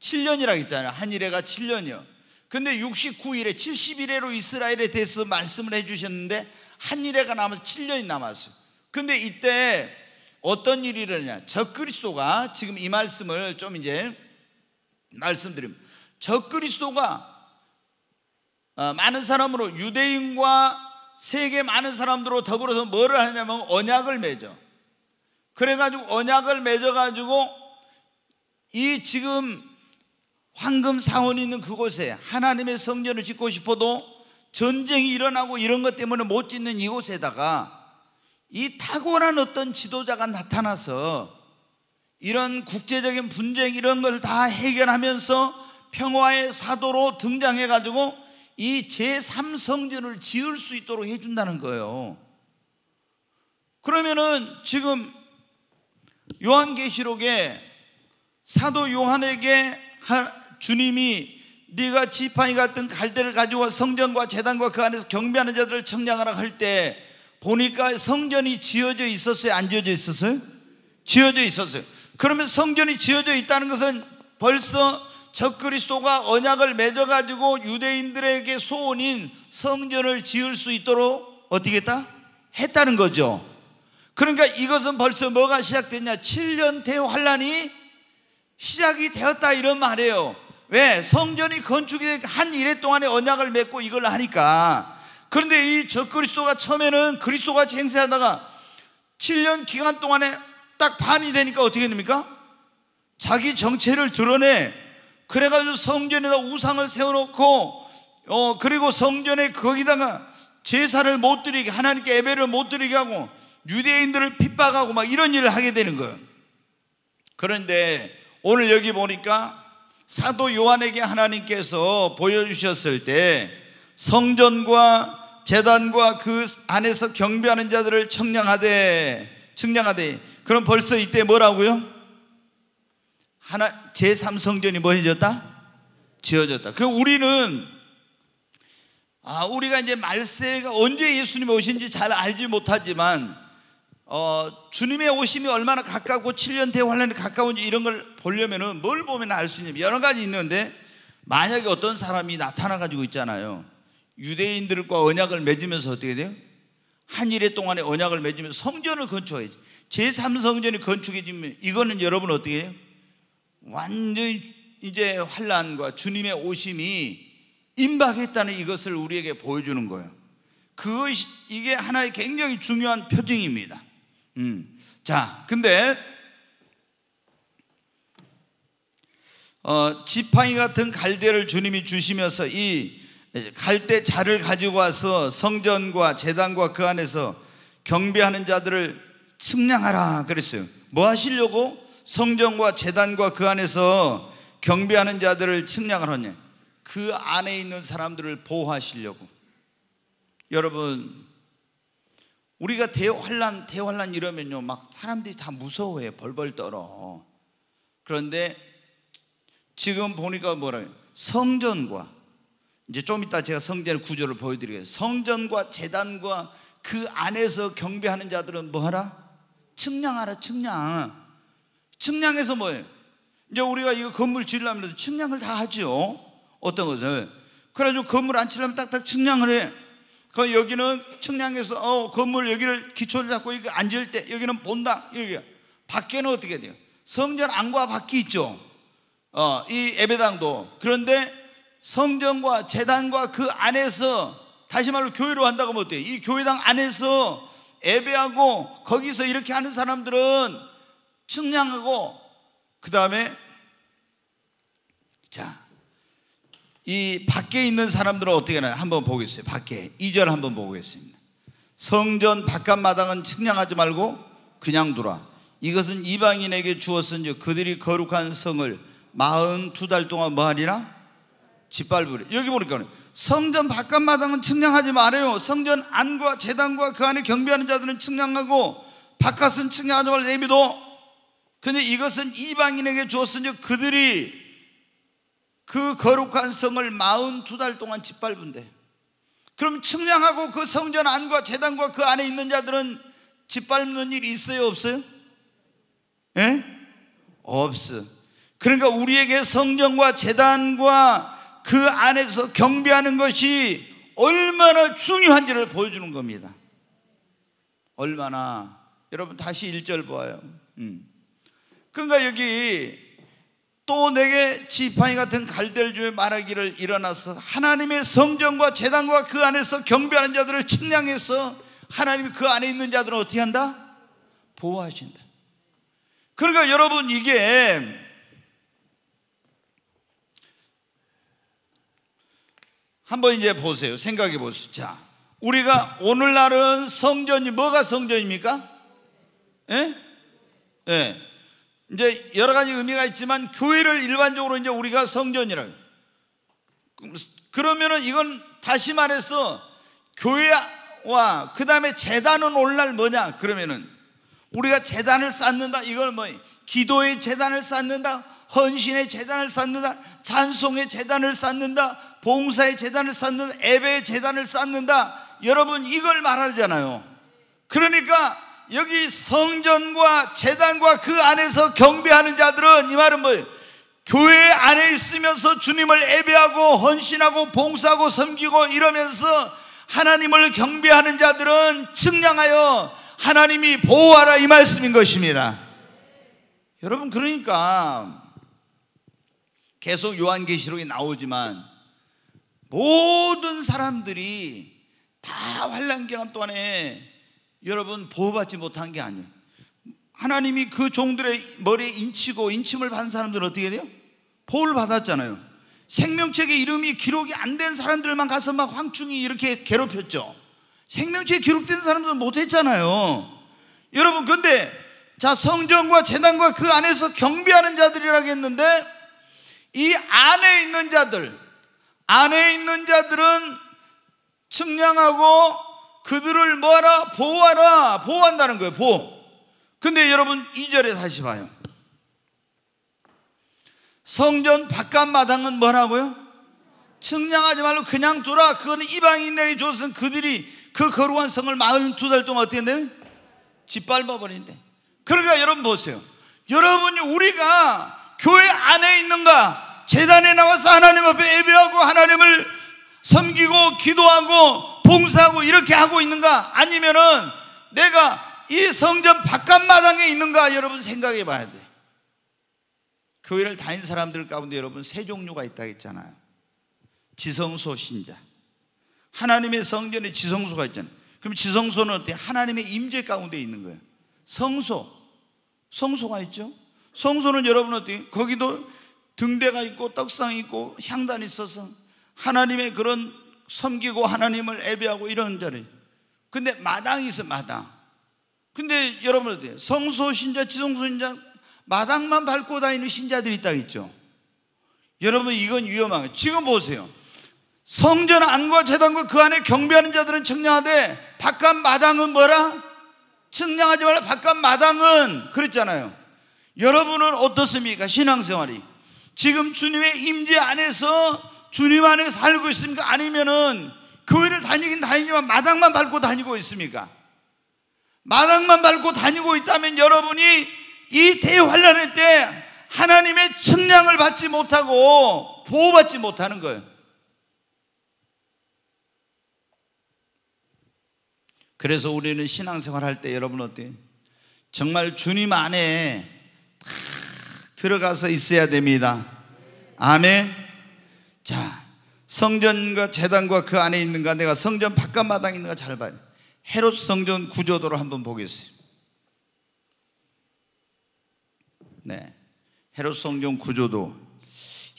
7년이라고 했잖아요. 한 일에가 7년이요. 근데 69일에 7 1일로 이스라엘에 대해서 말씀을 해 주셨는데 한 일에가 남은 7년이 남았어요. 근데 이때 어떤 일이 일어나냐? 적그리스도가 지금 이 말씀을 좀 이제 말씀드립니다. 적 그리스도가 어, 많은 사람으로 유대인과 세계 많은 사람들로 더불어서 뭐를 하냐면 언약을 맺어. 그래가지고 언약을 맺어가지고 이 지금 황금 사원이 있는 그곳에 하나님의 성전을 짓고 싶어도 전쟁이 일어나고 이런 것 때문에 못 짓는 이곳에다가 이 탁월한 어떤 지도자가 나타나서 이런 국제적인 분쟁 이런 걸 다 해결하면서 평화의 사도로 등장해 가지고 이 제3성전을 지을 수 있도록 해 준다는 거예요. 그러면은 지금 요한계시록에 사도 요한에게 주님이 네가 지팡이 같은 갈대를 가지고 성전과 재단과 그 안에서 경배하는 자들을 청량하라 할 때 보니까 성전이 지어져 있었어요? 안 지어져 있었어요? 지어져 있었어요. 그러면 성전이 지어져 있다는 것은 벌써 적그리스도가 언약을 맺어 가지고 유대인들에게 소원인 성전을 지을 수 있도록 어떻게 했다? 했다는 거죠. 그러니까 이것은 벌써 뭐가 시작됐냐? 7년 대 환란이 시작이 되었다 이런 말이에요. 왜? 성전이 건축이 한 일회 동안에 언약을 맺고 이걸 하니까. 그런데 이 적그리스도가 처음에는 그리스도가 행세하다가 7년 기간 동안에 딱 반이 되니까 어떻게 됩니까? 자기 정체를 드러내 그래가지고 성전에다 우상을 세워놓고 어 그리고 성전에 거기다가 제사를 못 드리게 하나님께 예배를 못 드리게 하고 유대인들을 핍박하고 막 이런 일을 하게 되는 거예요. 그런데 오늘 여기 보니까 사도 요한에게 하나님께서 보여주셨을 때 성전과 재단과 그 안에서 경배하는 자들을 청량하되 청량하되 그럼 벌써 이때 뭐라고요? 하나 제3성전이 뭐해졌다? 지어졌다. 그 우리는 아, 우리가 이제 말세가 언제 예수님이 오신지 잘 알지 못하지만 어, 주님의 오심이 얼마나 가깝고 7년 대환란이 가까운지 이런 걸 보려면은 뭘 보면 알 수 있냐면 여러 가지 있는데 만약에 어떤 사람이 나타나 가지고 있잖아요. 유대인들과 언약을 맺으면서 어떻게 돼요? 한일에 동안에 언약을 맺으면서 성전을 건축해야지. 제3성전이 건축해지면 이거는 여러분 어떻게 해요? 완전히 이제 환란과 주님의 오심이 임박했다는 이것을 우리에게 보여주는 거예요. 그것이 이게 하나의 굉장히 중요한 표징입니다. 음. 자, 근데 어, 지팡이 같은 갈대를 주님이 주시면서 이 갈대 자를 가지고 와서 성전과 재단과 그 안에서 경배하는 자들을 측량하라 그랬어요. 뭐 하시려고? 성전과 재단과 그 안에서 경비하는 자들을 측량을 하냐? 그 안에 있는 사람들을 보호하시려고. 여러분, 우리가 대환란 대환란 이러면요, 막 사람들이 다 무서워해 벌벌 떨어. 그런데 지금 보니까 뭐라 해요 성전과 이제 좀 이따 제가 성전의 구조를 보여드리겠습니다. 성전과 재단과 그 안에서 경배하는 자들은 뭐하라? 측량하라, 측량. 측량해서 뭐예요? 이제 우리가 이거 건물 지으려면 측량을 다하지 어떤 것을. 그래가지고 건물 안 치려면 딱딱 측량을 해. 그 여기는 측량해서 어, 건물 여기를 기초를 잡고 이거 앉을 때 여기는 본당 여기 밖에는 어떻게 돼요? 성전 안과 밖이 있죠. 어, 이 예배당도 그런데 성전과 재단과 그 안에서 다시 말로 교회로 한다고 하면 어때요? 이 교회당 안에서 예배하고 거기서 이렇게 하는 사람들은 측량하고 그 다음에 자. 이 밖에 있는 사람들은 어떻게 하나 한번 보겠습니다. 밖에 2절 한번 보겠습니다. 성전 바깥 마당은 측량하지 말고 그냥 두라. 이것은 이방인에게 주었은즉 그들이 거룩한 성을 마흔 두 달 동안 뭐하리라 짓밟으리. 여기 보니까 성전 바깥 마당은 측량하지 말아요. 성전 안과 재단과 그 안에 경비하는 자들은 측량하고 바깥은 측량하지 말고 내비도 근데 이것은 이방인에게 주었으니 그들이 그 거룩한 성을 42달 동안 짓밟은데 그럼 측량하고 그 성전 안과 재단과 그 안에 있는 자들은 짓밟는 일이 있어요 없어요? 예? 없어 그러니까 우리에게 성전과 재단과 그 안에서 경비하는 것이 얼마나 중요한지를 보여주는 겁니다 얼마나 여러분 다시 1절 보아요 음. 그러니까 여기 또 내게 지팡이 같은 갈대를 주에 말하기를 일어나서 하나님의 성전과 재단과 그 안에서 경배하는 자들을 측량해서 하나님이 그 안에 있는 자들을 어떻게 한다? 보호하신다. 그러니까 여러분 이게 한번 이제 보세요. 생각해 보세요. 자, 우리가 오늘날은 성전이 뭐가 성전입니까? 예? 예. 이제 여러 가지 의미가 있지만 교회를 일반적으로 이제 우리가 성전이라 그러면은 이건 다시 말해서 교회와 그 다음에 재단은 올날 뭐냐 그러면은 우리가 재단을 쌓는다 이걸 뭐 기도의 재단을 쌓는다 헌신의 재단을 쌓는다 찬송의 재단을 쌓는다 봉사의 재단을 쌓는다 예배의 재단을 쌓는다 여러분 이걸 말하잖아요 그러니까 여기 성전과 재단과 그 안에서 경배하는 자들은 이 말은 뭐예요? 교회 안에 있으면서 주님을 예배하고 헌신하고 봉사하고 섬기고 이러면서 하나님을 경배하는 자들은 측량하여 하나님이 보호하라 이 말씀인 것입니다. 여러분 그러니까 계속 요한계시록이 나오지만 모든 사람들이 다 환란 기간 동안에 여러분 보호받지 못한 게 아니에요. 하나님이 그 종들의 머리에 인치고 인침을 받은 사람들은 어떻게 돼요? 보호를 받았잖아요. 생명책의 이름이 기록이 안 된 사람들만 가서 막 황충이 이렇게 괴롭혔죠. 생명책에 기록된 사람들은 못했잖아요. 여러분, 근데 자, 성전과 재단과 그 안에서 경비하는 자들이라고 했는데 이 안에 있는 자들, 안에 있는 자들은 측량하고 그들을 뭐하라? 보호하라. 보호한다는 거예요. 보호. 근데 여러분 2절에 다시 봐요. 성전 바깥 마당은 뭐라고요? 측량하지 말고 그냥 두라. 그거는 이방인에게 줬은 그들이 그 거룩한 성을 42달 동안 어떻게 했나 짓밟아버린대. 그러니까 여러분 보세요. 여러분이 우리가 교회 안에 있는가, 재단에 나와서 하나님 앞에 예배하고 하나님을 섬기고 기도하고 봉사하고 이렇게 하고 있는가? 아니면은 내가 이 성전 바깥 마당에 있는가? 여러분 생각해 봐야 돼. 교회를 다닌 사람들 가운데 여러분 세 종류가 있다 했잖아요. 지성소 신자. 하나님의 성전에 지성소가 있잖아요. 그럼 지성소는 어때? 하나님의 임재 가운데 있는 거예요. 성소. 성소가 있죠. 성소는 여러분 어때? 거기도 등대가 있고 떡상 있고 향단이 있어서 하나님의 그런 섬기고 하나님을 애배하고 이런 자리. 근데 마당이 있어 마당. 근데 여러분 어때요? 성소 신자, 지성소 신자 마당만 밟고 다니는 신자들이 딱 있죠. 여러분 이건 위험한 거예요. 지금 보세요. 성전 안과 재단과 그 안에 경배하는 자들은 청량하되 바깥 마당은 뭐라? 청량하지 말라 바깥 마당은 그랬잖아요. 여러분은 어떻습니까? 신앙생활이 지금 주님의 임재 안에서 주님 안에 살고 있습니까? 아니면은 교회를 다니긴 다니지만 마당만 밟고 다니고 있습니까? 마당만 밟고 다니고 있다면 여러분이 이 대환란일 때 하나님의 측량을 받지 못하고 보호받지 못하는 거예요. 그래서 우리는 신앙생활 할 때 여러분 어때? 요 정말 주님 안에 탁 들어가서 있어야 됩니다. 아멘. 자, 성전과 재단과 그 안에 있는가 내가 성전 바깥 마당에 있는가 잘 봐요. 헤롯 성전 구조도를 한번 보겠습니다. 네. 헤롯 성전 구조도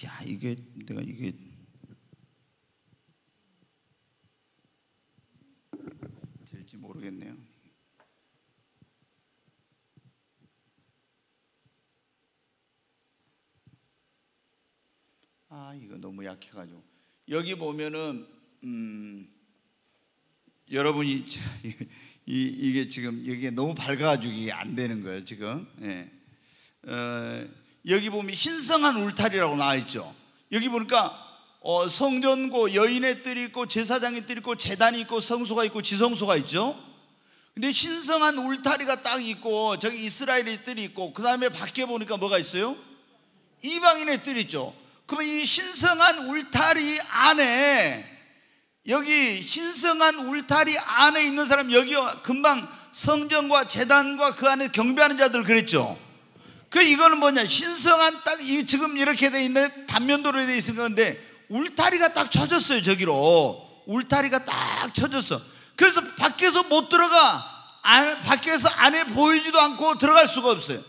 야, 이게 내가 이게 아 이거 너무 약해가지고 여기 보면은 음, 여러분이 이, 게 지금 여기에 너무 밝아가지고 안 되는 거예요 지금 예. 어, 여기 보면 신성한 울타리라고 나와 있죠 여기 보니까 어, 성전고 여인의 뜰이 있고 제사장의 뜰이 있고 재단이 있고 성소가 있고 지성소가 있죠 근데 신성한 울타리가 딱 있고 저기 이스라엘의 뜰이 있고 그 다음에 밖에 보니까 뭐가 있어요? 이방인의 뜰이 있죠 그러면 이 신성한 울타리 안에 여기 신성한 울타리 안에 있는 사람 여기 금방 성전과 재단과 그 안에 경배하는 자들 그랬죠. 그 이거는 뭐냐 신성한 딱 지금 이렇게 돼 있는 단면도로 돼 있는 건데 울타리가 딱 쳐졌어요 저기로 울타리가 딱 쳐졌어. 그래서 밖에서 못 들어가 안, 밖에서 안에 보이지도 않고 들어갈 수가 없어요.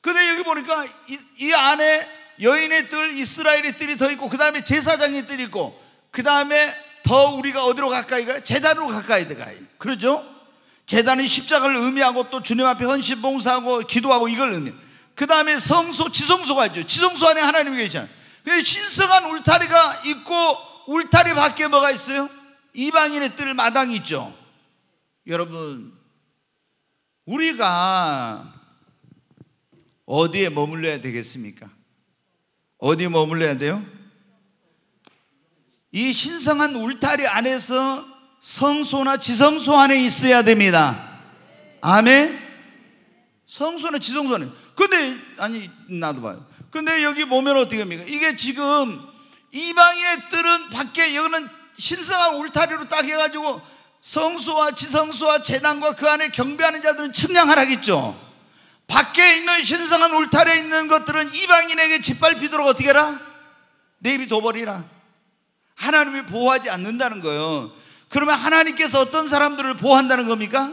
근데 여기 보니까 이, 이 안에 여인의 뜰, 이스라엘의 뜰이 더 있고 그 다음에 제사장의 뜰이 있고 그 다음에 더 우리가 어디로 가까이 가요? 재단으로 가까이 가요 그러죠? 재단은 십자가를 의미하고 또 주님 앞에 헌신 봉사하고 기도하고 이걸 의미해요 그 다음에 성소, 지성소가 있죠 지성소 안에 하나님이 계시잖아요 신성한 울타리가 있고 울타리 밖에 뭐가 있어요? 이방인의 뜰 마당이 있죠 여러분 우리가 어디에 머물러야 되겠습니까? 어디 머물러야 돼요? 이 신성한 울타리 안에서 성소나 지성소 안에 있어야 됩니다. 아멘? 성소나 지성소 안에. 근데, 아니, 나도 봐요. 근데 여기 보면 어떻게 합니까? 이게 지금 이방인의 뜰은 밖에, 여기는 신성한 울타리로 딱 해가지고 성소와 지성소와 재단과 그 안에 경배하는 자들은 측량하라겠죠. 밖에 있는 신성한 울타리에 있는 것들은 이방인에게 짓밟히도록 어떻게 해라? 내비둬버리라. 하나님이 보호하지 않는다는 거예요. 그러면 하나님께서 어떤 사람들을 보호한다는 겁니까?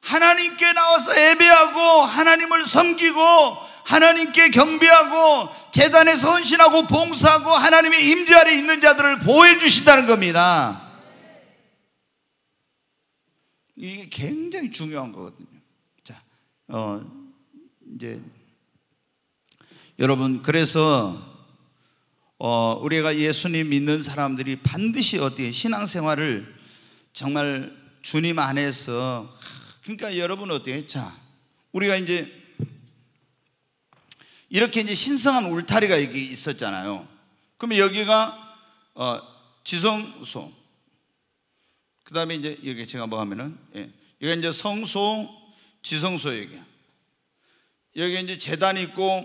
하나님께 나와서 예배하고 하나님을 섬기고 하나님께 경배하고 재단에 선신하고 봉사하고 하나님의 임재 아래 있는 자들을 보호해 주신다는 겁니다. 이게 굉장히 중요한 거거든요. 자, 어, 이제 여러분 그래서 어, 우리가 예수님 믿는 사람들이 반드시 어떻게 신앙생활을 정말 주님 안에서 그러니까 여러분 어때요? 자, 우리가 이제 이렇게 이제 신성한 울타리가 여기 있었잖아요. 그러면 여기가 어, 지성소, 그 다음에 이제 여기 제가 뭐 하면은 예, 여기 이제 성소, 지성소 얘기야. 여기 이제 재단이 있고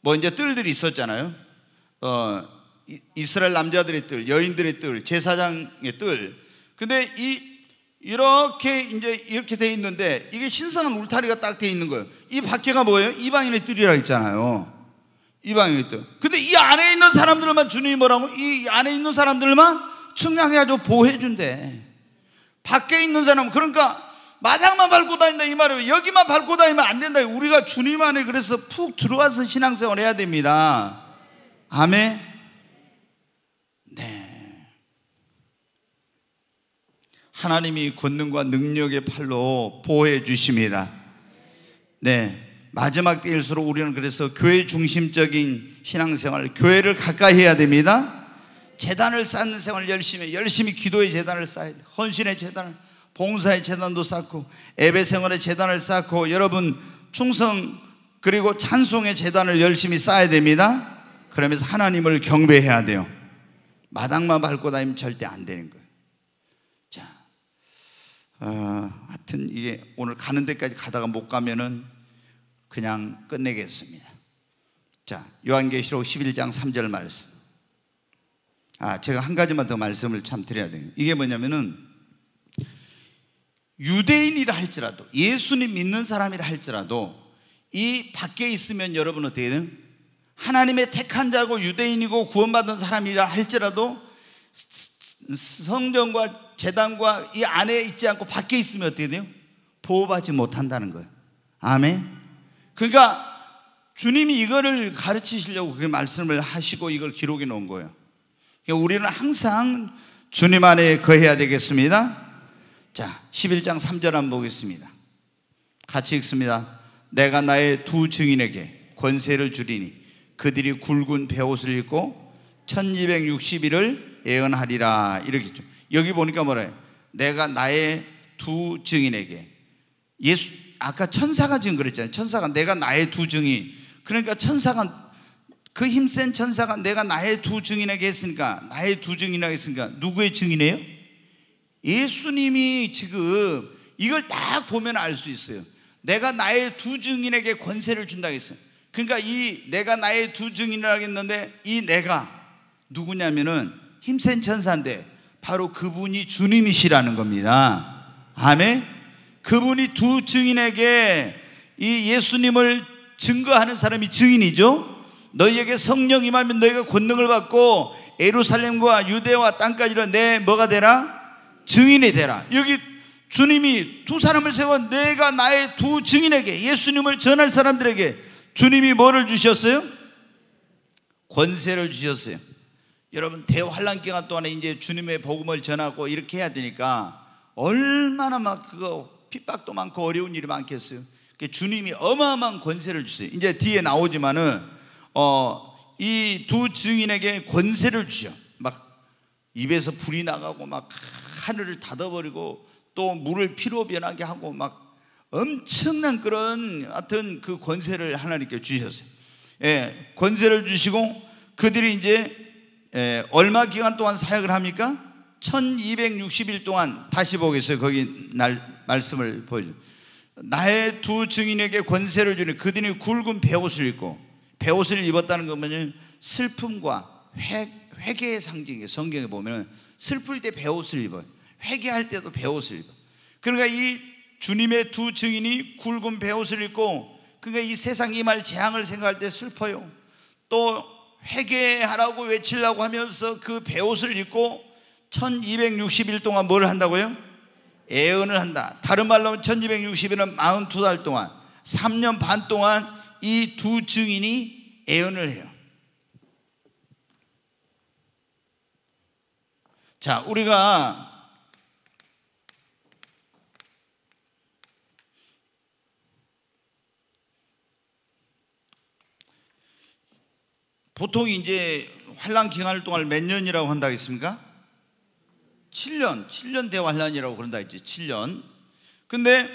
뭐 이제 뜰들이 있었잖아요. 어, 이스라엘 남자들의 뜰, 여인들의 뜰, 제사장의 뜰. 근데 이 이렇게 이제 이렇게 돼 있는데 이게 신성한 울타리가 딱 돼 있는 거예요. 이 밖에가 뭐예요? 이방인의 뜰이라 했잖아요. 이방인의 뜰. 근데 이 안에 있는 사람들만 주님이 뭐라고? 이 안에 있는 사람들만 측량해가지고 보호해 준대. 밖에 있는 사람 그러니까 마당만 밟고 다닌다 이 말이에요. 여기만 밟고 다니면 안 된다. 우리가 주님 안에 그래서 푹 들어와서 신앙생활 해야 됩니다. 아멘. 네. 하나님이 권능과 능력의 팔로 보호해 주십니다. 네. 마지막 때일수록 우리는 그래서 교회 중심적인 신앙생활, 교회를 가까이 해야 됩니다. 재단을 쌓는 생활 열심히, 열심히 기도의 재단을 쌓아야 돼. 헌신의 재단을. 봉사의 재단도 쌓고 예배 생활의 재단을 쌓고 여러분 충성 그리고 찬송의 재단을 열심히 쌓아야 됩니다. 그러면서 하나님을 경배해야 돼요. 마당만 밟고 다니면 절대 안 되는 거예요. 자, 어, 하여튼 이게 오늘 가는 데까지 가다가 못 가면은 그냥 끝내겠습니다. 자, 요한계시록 11장 3절 말씀. 아, 제가 한 가지만 더 말씀을 참 드려야 돼요. 이게 뭐냐면은 유대인이라 할지라도 예수님 믿는 사람이라 할지라도 이 밖에 있으면 여러분 어떻게 되는 하나님의 택한 자고 유대인이고 구원받은 사람이라 할지라도 성전과 재단과 이 안에 있지 않고 밖에 있으면 어떻게 돼요? 보호받지 못한다는 거예요. 아멘. 그러니까 주님이 이거를 가르치시려고 그 말씀을 하시고 이걸 기록해 놓은 거예요. 그러니까 우리는 항상 주님 안에 거해야 되겠습니다. 자, 11장 3절 한번 보겠습니다. 같이 읽습니다. 내가 나의 두 증인에게 권세를 주리니 그들이 굵은 베옷을 입고 1260일을 예언하리라. 이렇게 죠 여기 보니까 뭐래 내가 나의 두 증인에게 예수 아까 천사가 지금 그랬잖아요. 천사가 내가 나의 두 증인. 그러니까 천사가 그 힘센 천사가 내가 나의 두 증인에게 했으니까 나의 두 증인에게 했으니까 누구의 증인이에요? 예수님이 지금 이걸 딱 보면 알 수 있어요. 내가 나의 두 증인에게 권세를 준다 했어요. 그러니까 이 내가 나의 두 증인이라고 는데이 내가 누구냐면은 힘센 천사인데 바로 그분이 주님이시라는 겁니다. 아멘. 그분이 두 증인에게 이 예수님을 증거하는 사람이 증인이죠. 너희에게 성령 임하면 너희가 권능을 받고 에루살렘과 유대와 땅까지로 내 뭐가 되라? 증인이 되라. 여기 주님이 두 사람을 세워 내가 나의 두 증인에게 예수님을 전할 사람들에게 주님이 뭐를 주셨어요? 권세를 주셨어요. 여러분 대환란 기간 동안에 이제 주님의 복음을 전하고 이렇게 해야 되니까 얼마나 막 그거 핍박도 많고 어려운 일이 많겠어요. 그러니까 주님이 어마어마한 권세를 주세요. 이제 뒤에 나오지만은 어, 이 두 증인에게 권세를 주죠. 막 입에서 불이 나가고 막 하늘을 닫아버리고 또 물을 피로 변하게 하고 막 엄청난 그런 하여튼 그 권세를 하나님께 주셨어요. 예, 권세를 주시고 그들이 이제 예, 얼마 기간 동안 사역을 합니까? 1260일 동안 다시 보겠어요. 거기 날, 말씀을 보여줘. 나의 두 증인에게 권세를 주니 그들이 굵은 배옷을 입고 배옷을 입었다는 것은 슬픔과 회, 회개의 상징이에요. 성경에 보면 슬플 때 배옷을 입어요. 회개할 때도 배옷을 입어. 그러니까 이 주님의 두 증인이 굵은 배옷을 입고 그러니까 이 세상 이 말 재앙을 생각할 때 슬퍼요. 또 회개하라고 외치려고 하면서 그배옷을 입고 1260일 동안 뭘 한다고요? 애언을 한다. 다른 말로 1260일은 42달 동안 3년 반 동안 이 두 증인이 애언을 해요. 자, 우리가 보통 이제 환란 기간을 동안 몇 년이라고 한다 했습니까? 7년, 7년 대환란이라고 그런다 했지, 7년. 근데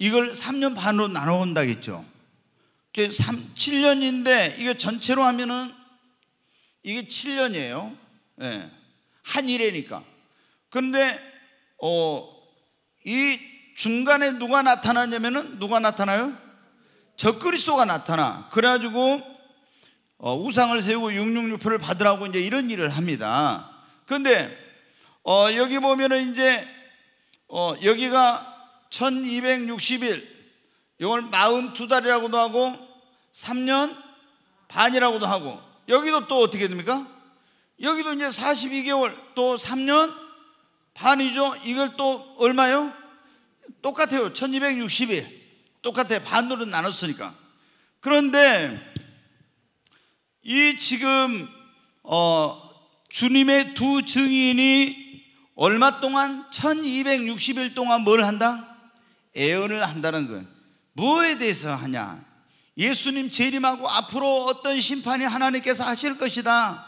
이걸 3년 반으로 나눠 온다 했죠. 3, 7년인데 이게 전체로 하면은 이게 7년이에요. 예. 한 일이니까. 근데 어, 이 중간에 누가 나타나냐면은 누가 나타나요? 적그리스도가 나타나. 그래가지고 어, 우상을 세우고 666표를 받으라고 이제 이런 일을 합니다. 근데 어, 여기 보면은 이제 어, 여기가 1 2 6 1일 이걸 42달이라고도 하고 3년 반이라고도 하고 여기도 또 어떻게 됩니까? 여기도 이제 42개월 또 3년 반이죠. 이걸 또 얼마요? 똑같아요. 1260일. 똑같아요. 반으로 나눴으니까. 그런데 이 지금 어, 주님의 두 증인이 얼마 동안 1260일 동안 뭘 한다? 애언을 한다는 건 뭐에 대해서 하냐? 예수님 재림하고 앞으로 어떤 심판이 하나님께서 하실 것이다.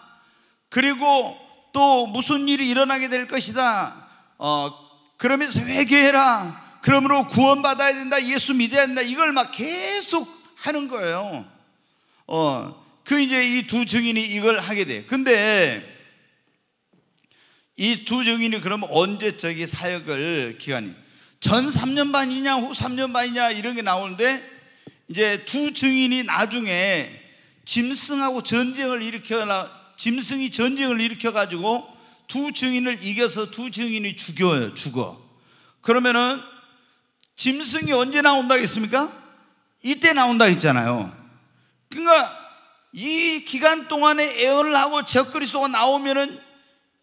그리고 또 무슨 일이 일어나게 될 것이다. 어, 그러면서 회개해라. 그러므로 구원받아야 된다. 예수 믿어야 된다. 이걸 막 계속 하는 거예요. 어, 그 이제 이 두 증인이 이걸 하게 돼. 근데 이 두 증인이 그럼 언제 저기 사역을 기간이 전 3년 반이냐 후 3년 반이냐 이런 게 나오는데 이제 두 증인이 나중에 짐승하고 전쟁을 일으켜 짐승이 전쟁을 일으켜 가지고 두 증인을 이겨서 두 증인이 죽여요. 죽어. 그러면은 짐승이 언제 나온다 했습니까? 이때 나온다 했잖아요. 그러니까 이 기간 동안에 애언을 하고 적그리스도가 나오면은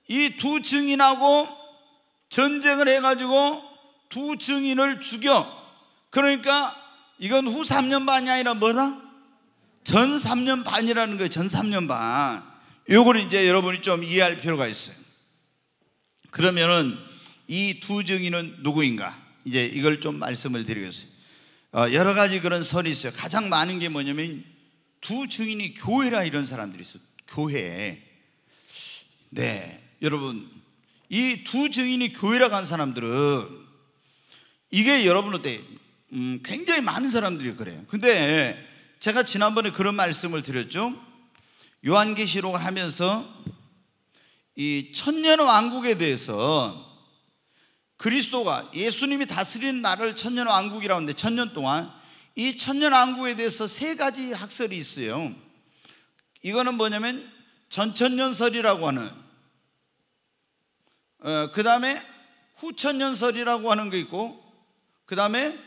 이 두 증인하고 전쟁을 해가지고 두 증인을 죽여 그러니까 이건 후 3년 반이 아니라 뭐라? 전 3년 반이라는 거예요 전 3년 반 요걸 이제 여러분이 좀 이해할 필요가 있어요 그러면은 이 두 증인은 누구인가? 이제 이걸 좀 말씀을 드리겠습니다 어, 여러 가지 그런 선이 있어요 가장 많은 게 뭐냐면 두 증인이 교회라 이런 사람들이 있어. 교회. 네. 여러분, 이 두 증인이 교회라 간 사람들은 이게 여러분 어때? 음, 굉장히 많은 사람들이 그래요. 근데 제가 지난번에 그런 말씀을 드렸죠. 요한계시록을 하면서 이 천년 왕국에 대해서 그리스도가 예수님이 다스리나를 천년 왕국이라고 하는데 천년 동안 이 천년 왕국에 대해서 세 가지 학설이 있어요. 이거는 뭐냐면 전천년설이라고 하는 어, 그 다음에 후천년설이라고 하는 게 있고 그 다음에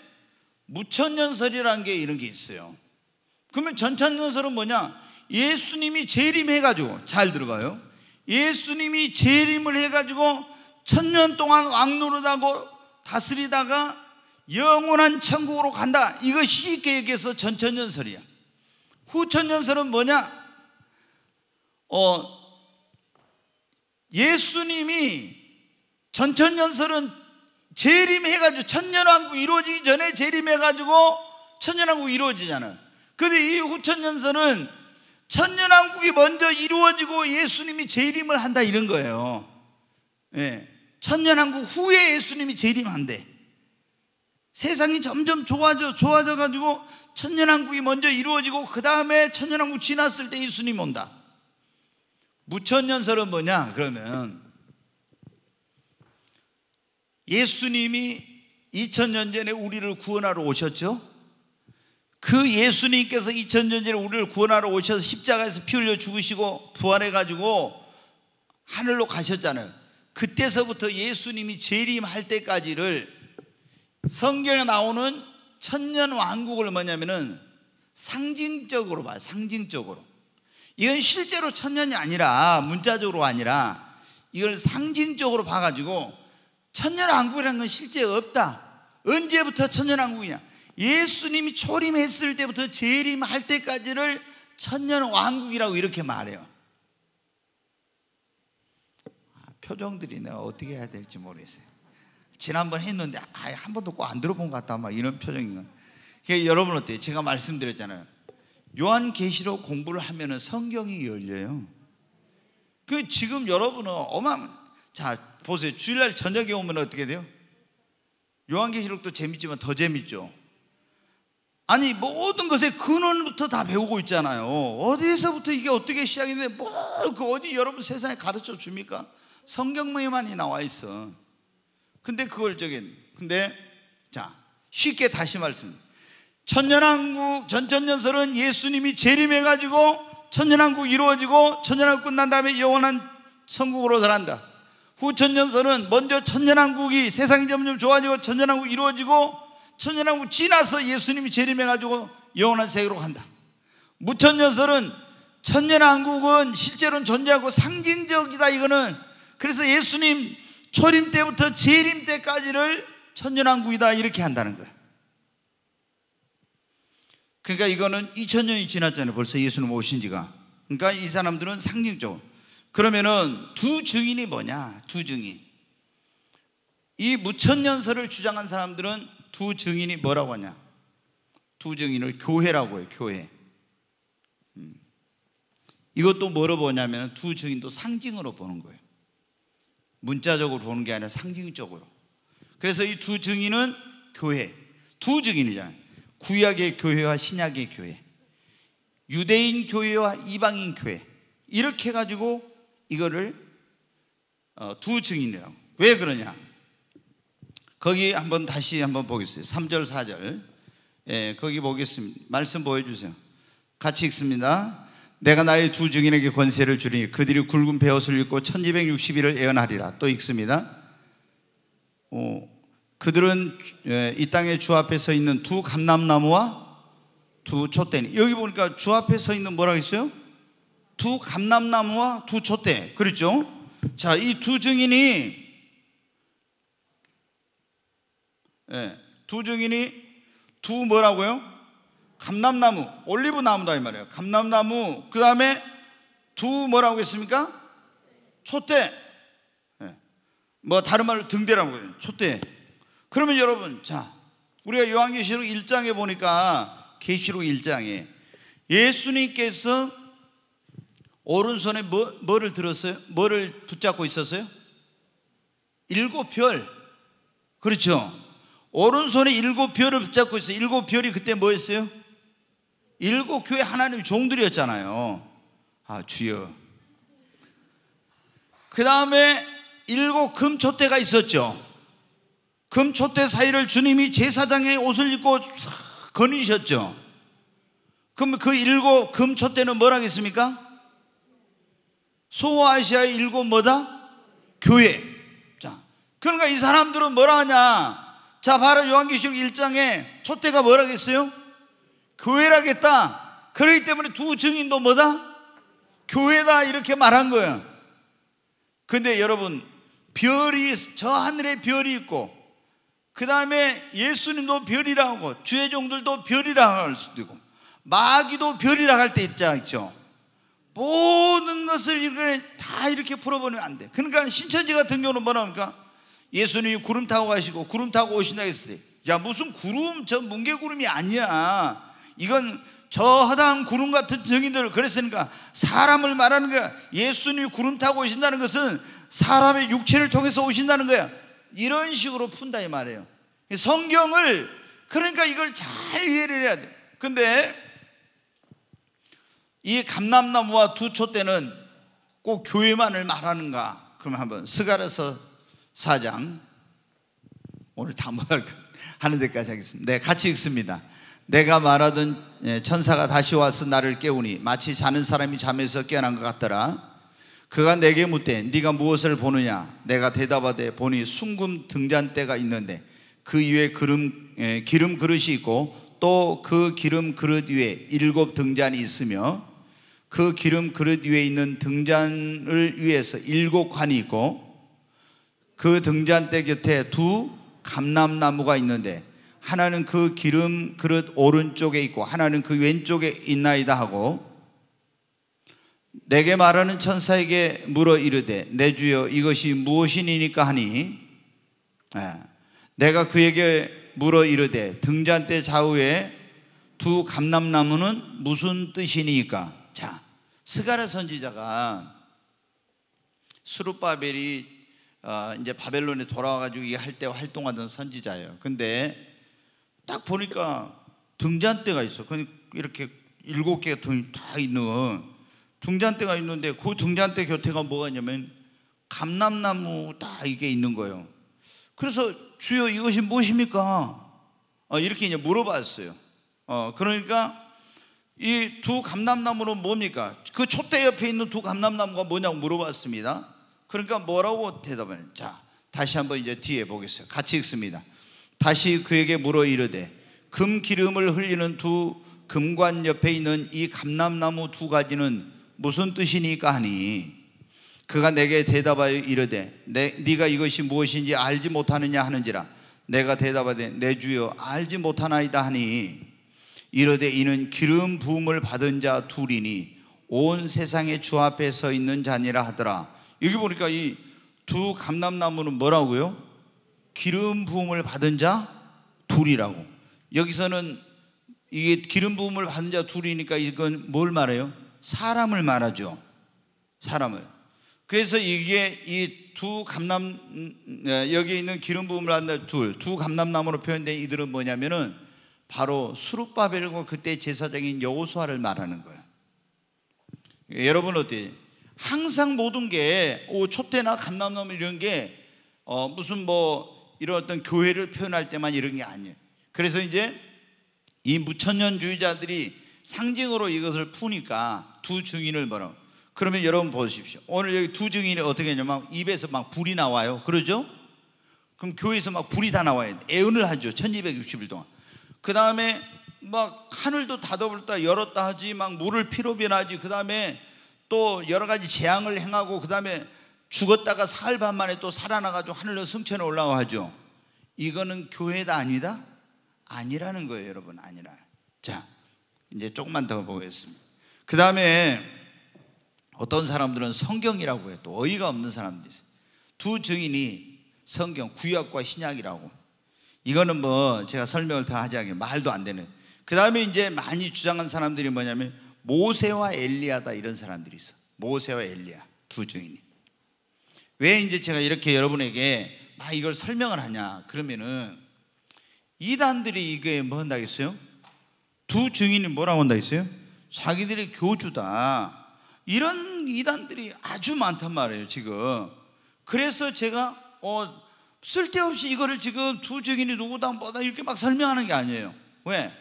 무천년설이라는 게 이런 게 있어요 그러면 전천년설은 뭐냐 예수님이 재림해가지고 잘 들어봐요 예수님이 재림을 해가지고 천년 동안 왕노릇하고 다스리다가 영원한 천국으로 간다. 이것이 쉽게 얘기해서 전천년설이야. 후천년설은 뭐냐? 어, 예수님이 전천년설은 재림해가지고 천년왕국 이루어지기 전에 재림해가지고 천년왕국 이루어지잖아. 근데 이 후천년설은 천년왕국이 먼저 이루어지고 예수님이 재림을 한다 이런 거예요. 예. 천년왕국 후에 예수님이 재림한대. 세상이 점점 좋아져 좋아져 가지고 천년왕국이 먼저 이루어지고 그 다음에 천년왕국 지났을 때 예수님 온다. 무천년설은 뭐냐? 그러면 예수님이 2000년 전에 우리를 구원하러 오셨죠? 그 예수님께서 2000년 전에 우리를 구원하러 오셔서 십자가에서 피 흘려 죽으시고 부활해 가지고 하늘로 가셨잖아요. 그때서부터 예수님이 재림할 때까지를 성경에 나오는 천년 왕국을 뭐냐면은 상징적으로 봐요. 상징적으로. 이건 실제로 천년이 아니라 문자적으로 아니라 이걸 상징적으로 봐가지고 천년 왕국이라는 건 실제 없다. 언제부터 천년 왕국이냐? 예수님이 초림했을 때부터 재림할 때까지를 천년 왕국이라고 이렇게 말해요. 아, 표정들이 내가 어떻게 해야 될지 모르겠어요. 지난번 했는데 아예 한 번도 꼭 안 들어본 것 같다 막 이런 표정인가. 그 여러분 어때요? 제가 말씀드렸잖아요. 요한 계시록 공부를 하면은 성경이 열려요. 그 지금 여러분은 어마 자 보세요 주일날 저녁에 오면 어떻게 돼요? 요한계시록도 재밌지만 더 재밌죠. 아니 모든 것의 근원부터 다 배우고 있잖아요. 어디서부터 이게 어떻게 시작인데 뭐그 어디 여러분 세상에 가르쳐 줍니까? 성경만이 나와 있어. 근데 그걸 적인 근데 자 쉽게 다시 말씀. 천년왕국 전천년설은 예수님이 재림해가지고 천년왕국 이루어지고 천년왕국 끝난 다음에 영원한 천국으로 자란다 후천년설은 먼저 천년왕국이 세상이 점점 좋아지고 천년왕국 이루어지고 천년왕국 지나서 예수님이 재림해가지고 영원한 세계로 간다. 무천년설은 천년왕국은 실제로는 존재하고 상징적이다 이거는 그래서 예수님 초림 때부터 재림 때까지를 천년왕국이다 이렇게 한다는 거예요. 그러니까 이거는 2000년이 지났잖아요. 벌써 예수님 오신 지가. 그러니까 이 사람들은 상징적으로. 그러면은 두 증인이 뭐냐? 두 증인. 이 무천년설을 주장한 사람들은 두 증인이 뭐라고 하냐? 두 증인을 교회라고 해요, 교회. 음. 이것도 뭐로 보냐면 두 증인도 상징으로 보는 거예요. 문자적으로 보는 게 아니라 상징적으로. 그래서 이 두 증인은 교회. 두 증인이잖아요. 구약의 교회와 신약의 교회. 유대인 교회와 이방인 교회. 이렇게 해가지고 이거를 어, 두증인이라요왜 그러냐? 거기 한번 다시 한번 보겠습니다. 3절, 4절. 예, 거기 보겠습니다. 말씀 보여주세요. 같이 읽습니다. 내가 나의 두 증인에게 권세를 주리니 그들이 굵은 배옷을 입고 1260일을 예언하리라또 읽습니다 어, 그들은 예, 이 땅의 주 앞에 서 있는 두 감람나무와 두 촛대 여기 보니까 주 앞에 서 있는 뭐라고 했어요? 두 감람나무와 두 촛대 그렇죠? 자, 이 두 증인이 예, 두 증인이 두 뭐라고요? 감람나무, 올리브 나무다 이 말이에요. 감람나무. 그 다음에 두 뭐라고 했습니까? 초대뭐 예. 다른 말로 등대라고 해요. 초대 그러면 여러분, 자, 우리가 요한계시록 1장에 보니까 계시록 1장에 예수님께서 오른손에 뭐, 뭐를 들었어요? 뭐를 붙잡고 있었어요? 일곱 별. 그렇죠. 오른손에 일곱 별을 붙잡고 있어요. 일곱 별이 그때 뭐였어요? 일곱 교회 하나님의 종들이었잖아요. 아, 주여. 그 다음에 일곱 금초대가 있었죠. 금초대 사이를 주님이 제사장의 옷을 입고 거니셨죠. 그럼 그 일곱 금초대는 뭐라고 했습니까? 소아시아의 일곱 뭐다? 교회. 자, 그러니까 이 사람들은 뭐라 하냐? 자, 바로 요한계시록 1장에 초대가 뭐라고 했어요? 교회라겠다. 그렇기 때문에 두 증인도 뭐다? 교회다 이렇게 말한 거예 근데 여러분 별이 저 하늘에 별이 있고 그 다음에 예수님도 별이라고 하고 주의 종들도 별이라고 할 수도 있고 마귀도 별이라고 할 때 있죠. 모든 것을 이렇게 다 이렇게 풀어버면안 돼. 그러니까 신천지 같은 경우는 뭐랍니까? 예수님이 구름 타고 가시고 구름 타고 오신다 했을 때, 야, 무슨 구름, 저 뭉게구름이 아니야. 이건 저하당 구름 같은 증인들 그랬으니까 사람을 말하는 거야 예수님이 구름 타고 오신다는 것은 사람의 육체를 통해서 오신다는 거야 이런 식으로 푼다 이 말이에요 성경을 그러니까 이걸 잘 이해를 해야 돼 근데 이 감람나무와 두초 때는 꼭 교회만을 말하는가 그럼 한번 스가라서 4장 오늘 다 말할 하는 데까지 하겠습니다 네 같이 읽습니다 내가 말하던 예, 천사가 다시 와서 나를 깨우니 마치 자는 사람이 잠에서 깨어난 것 같더라. 그가 내게 묻되 네가 무엇을 보느냐? 내가 대답하되 보니 순금 등잔대가 있는데 그 위에 기름, 예, 기름 그릇이 있고 또 그 기름 그릇 위에 일곱 등잔이 있으며 그 기름 그릇 위에 있는 등잔을 위해서 일곱 관이 있고 그 등잔대 곁에 두 감람나무가 있는데 하나는 그 기름 그릇 오른쪽에 있고 하나는 그 왼쪽에 있나이다 하고 내게 말하는 천사에게 물어 이르되 내 주여 이것이 무엇이니까 하니 예. 내가 그에게 물어 이르되 등잔대 좌우에 두 감람나무는 무슨 뜻이니까 자 스가랴 선지자가 수르바벨이 어, 이제 바벨론에 돌아와가지고 이할때 활동하던 선지자예요. 근데 딱 보니까 등잔대가 있어. 그러니까 이렇게 일곱 개 등이 다 있는 등잔대가 있는데 그 등잔대 곁에가 뭐가 있냐면 감람나무 다 이게 있는 거예요. 그래서 주여 이것이 무엇입니까? 어, 이렇게 이제 물어봤어요. 어, 그러니까 이 두 감람나무는 뭡니까? 그 촛대 옆에 있는 두 감람나무가 뭐냐고 물어봤습니다. 그러니까 뭐라고 대답을 자, 다시 한번 이제 뒤에 보겠습니다 같이 읽습니다. 다시 그에게 물어 이르되 금 기름을 흘리는 두 금관 옆에 있는 이 감람나무 두 가지는 무슨 뜻이니까 하니 그가 내게 대답하여 이르되 내, 네가 이것이 무엇인지 알지 못하느냐 하는지라 내가 대답하되 내 주여 알지 못하나이다 하니 이르되 이는 기름 부음을 받은 자 둘이니 온세상에주 앞에 서 있는 자니라 하더라 여기 보니까 이 두 감람나무는 뭐라고요? 기름 부음을 받은 자 둘이라고. 여기서는 이게 기름 부음을 받은 자 둘이니까 이건 뭘 말해요? 사람을 말하죠. 사람을. 그래서 이게 이 두 감남 여기 있는 기름 부음을 받는 둘두 감남나무로 표현된 이들은 뭐냐면은 바로 수룹바벨과 그때 제사장인 여호수아를 말하는 거예요. 여러분 어때? 항상 모든 게 오, 초태나 감남나무 이런 게 어, 무슨 뭐 이런 어떤 교회를 표현할 때만 이런 게 아니에요. 그래서 이제 이 무천년주의자들이 상징으로 이것을 푸니까 두 증인을 뭐라 그러면 여러분 보십시오. 오늘 여기 두 증인이 어떻게 했냐면 입에서 막 불이 나와요. 그러죠? 그럼 교회에서 막 불이 다 나와요. 애운을 하죠. 1260일 동안. 그 다음에 막 하늘도 닫아버렸다 열었다 하지 막 물을 피로 변하지 그 다음에 또 여러 가지 재앙을 행하고 그 다음에 죽었다가 사흘 반 만에 또 살아나가지고 하늘로 승천에 올라와죠. 이거는 교회다 아니다? 아니라는 거예요, 여러분. 아니라. 자, 이제 조금만 더 보겠습니다. 그 다음에 어떤 사람들은 성경이라고 해요. 어이가 없는 사람들이 있어요. 두 증인이 성경, 구약과 신약이라고. 이거는 뭐 제가 설명을 다 하지 않게 말도 안 되는. 그 다음에 이제 많이 주장한 사람들이 뭐냐면 모세와 엘리야다 이런 사람들이 있어. 모세와 엘리야 두 증인이. 왜 이제 제가 이렇게 여러분에게 막 이걸 설명을 하냐? 그러면은 이단들이 이게 뭐 한다 했어요? 두 증인이 뭐라고 한다 했어요? 자기들이 교주다. 이런 이단들이 아주 많단 말이에요, 지금. 그래서 제가 어, 쓸데없이 이거를 지금 두 증인이 누구다 뭐다 이렇게 막 설명하는 게 아니에요. 왜?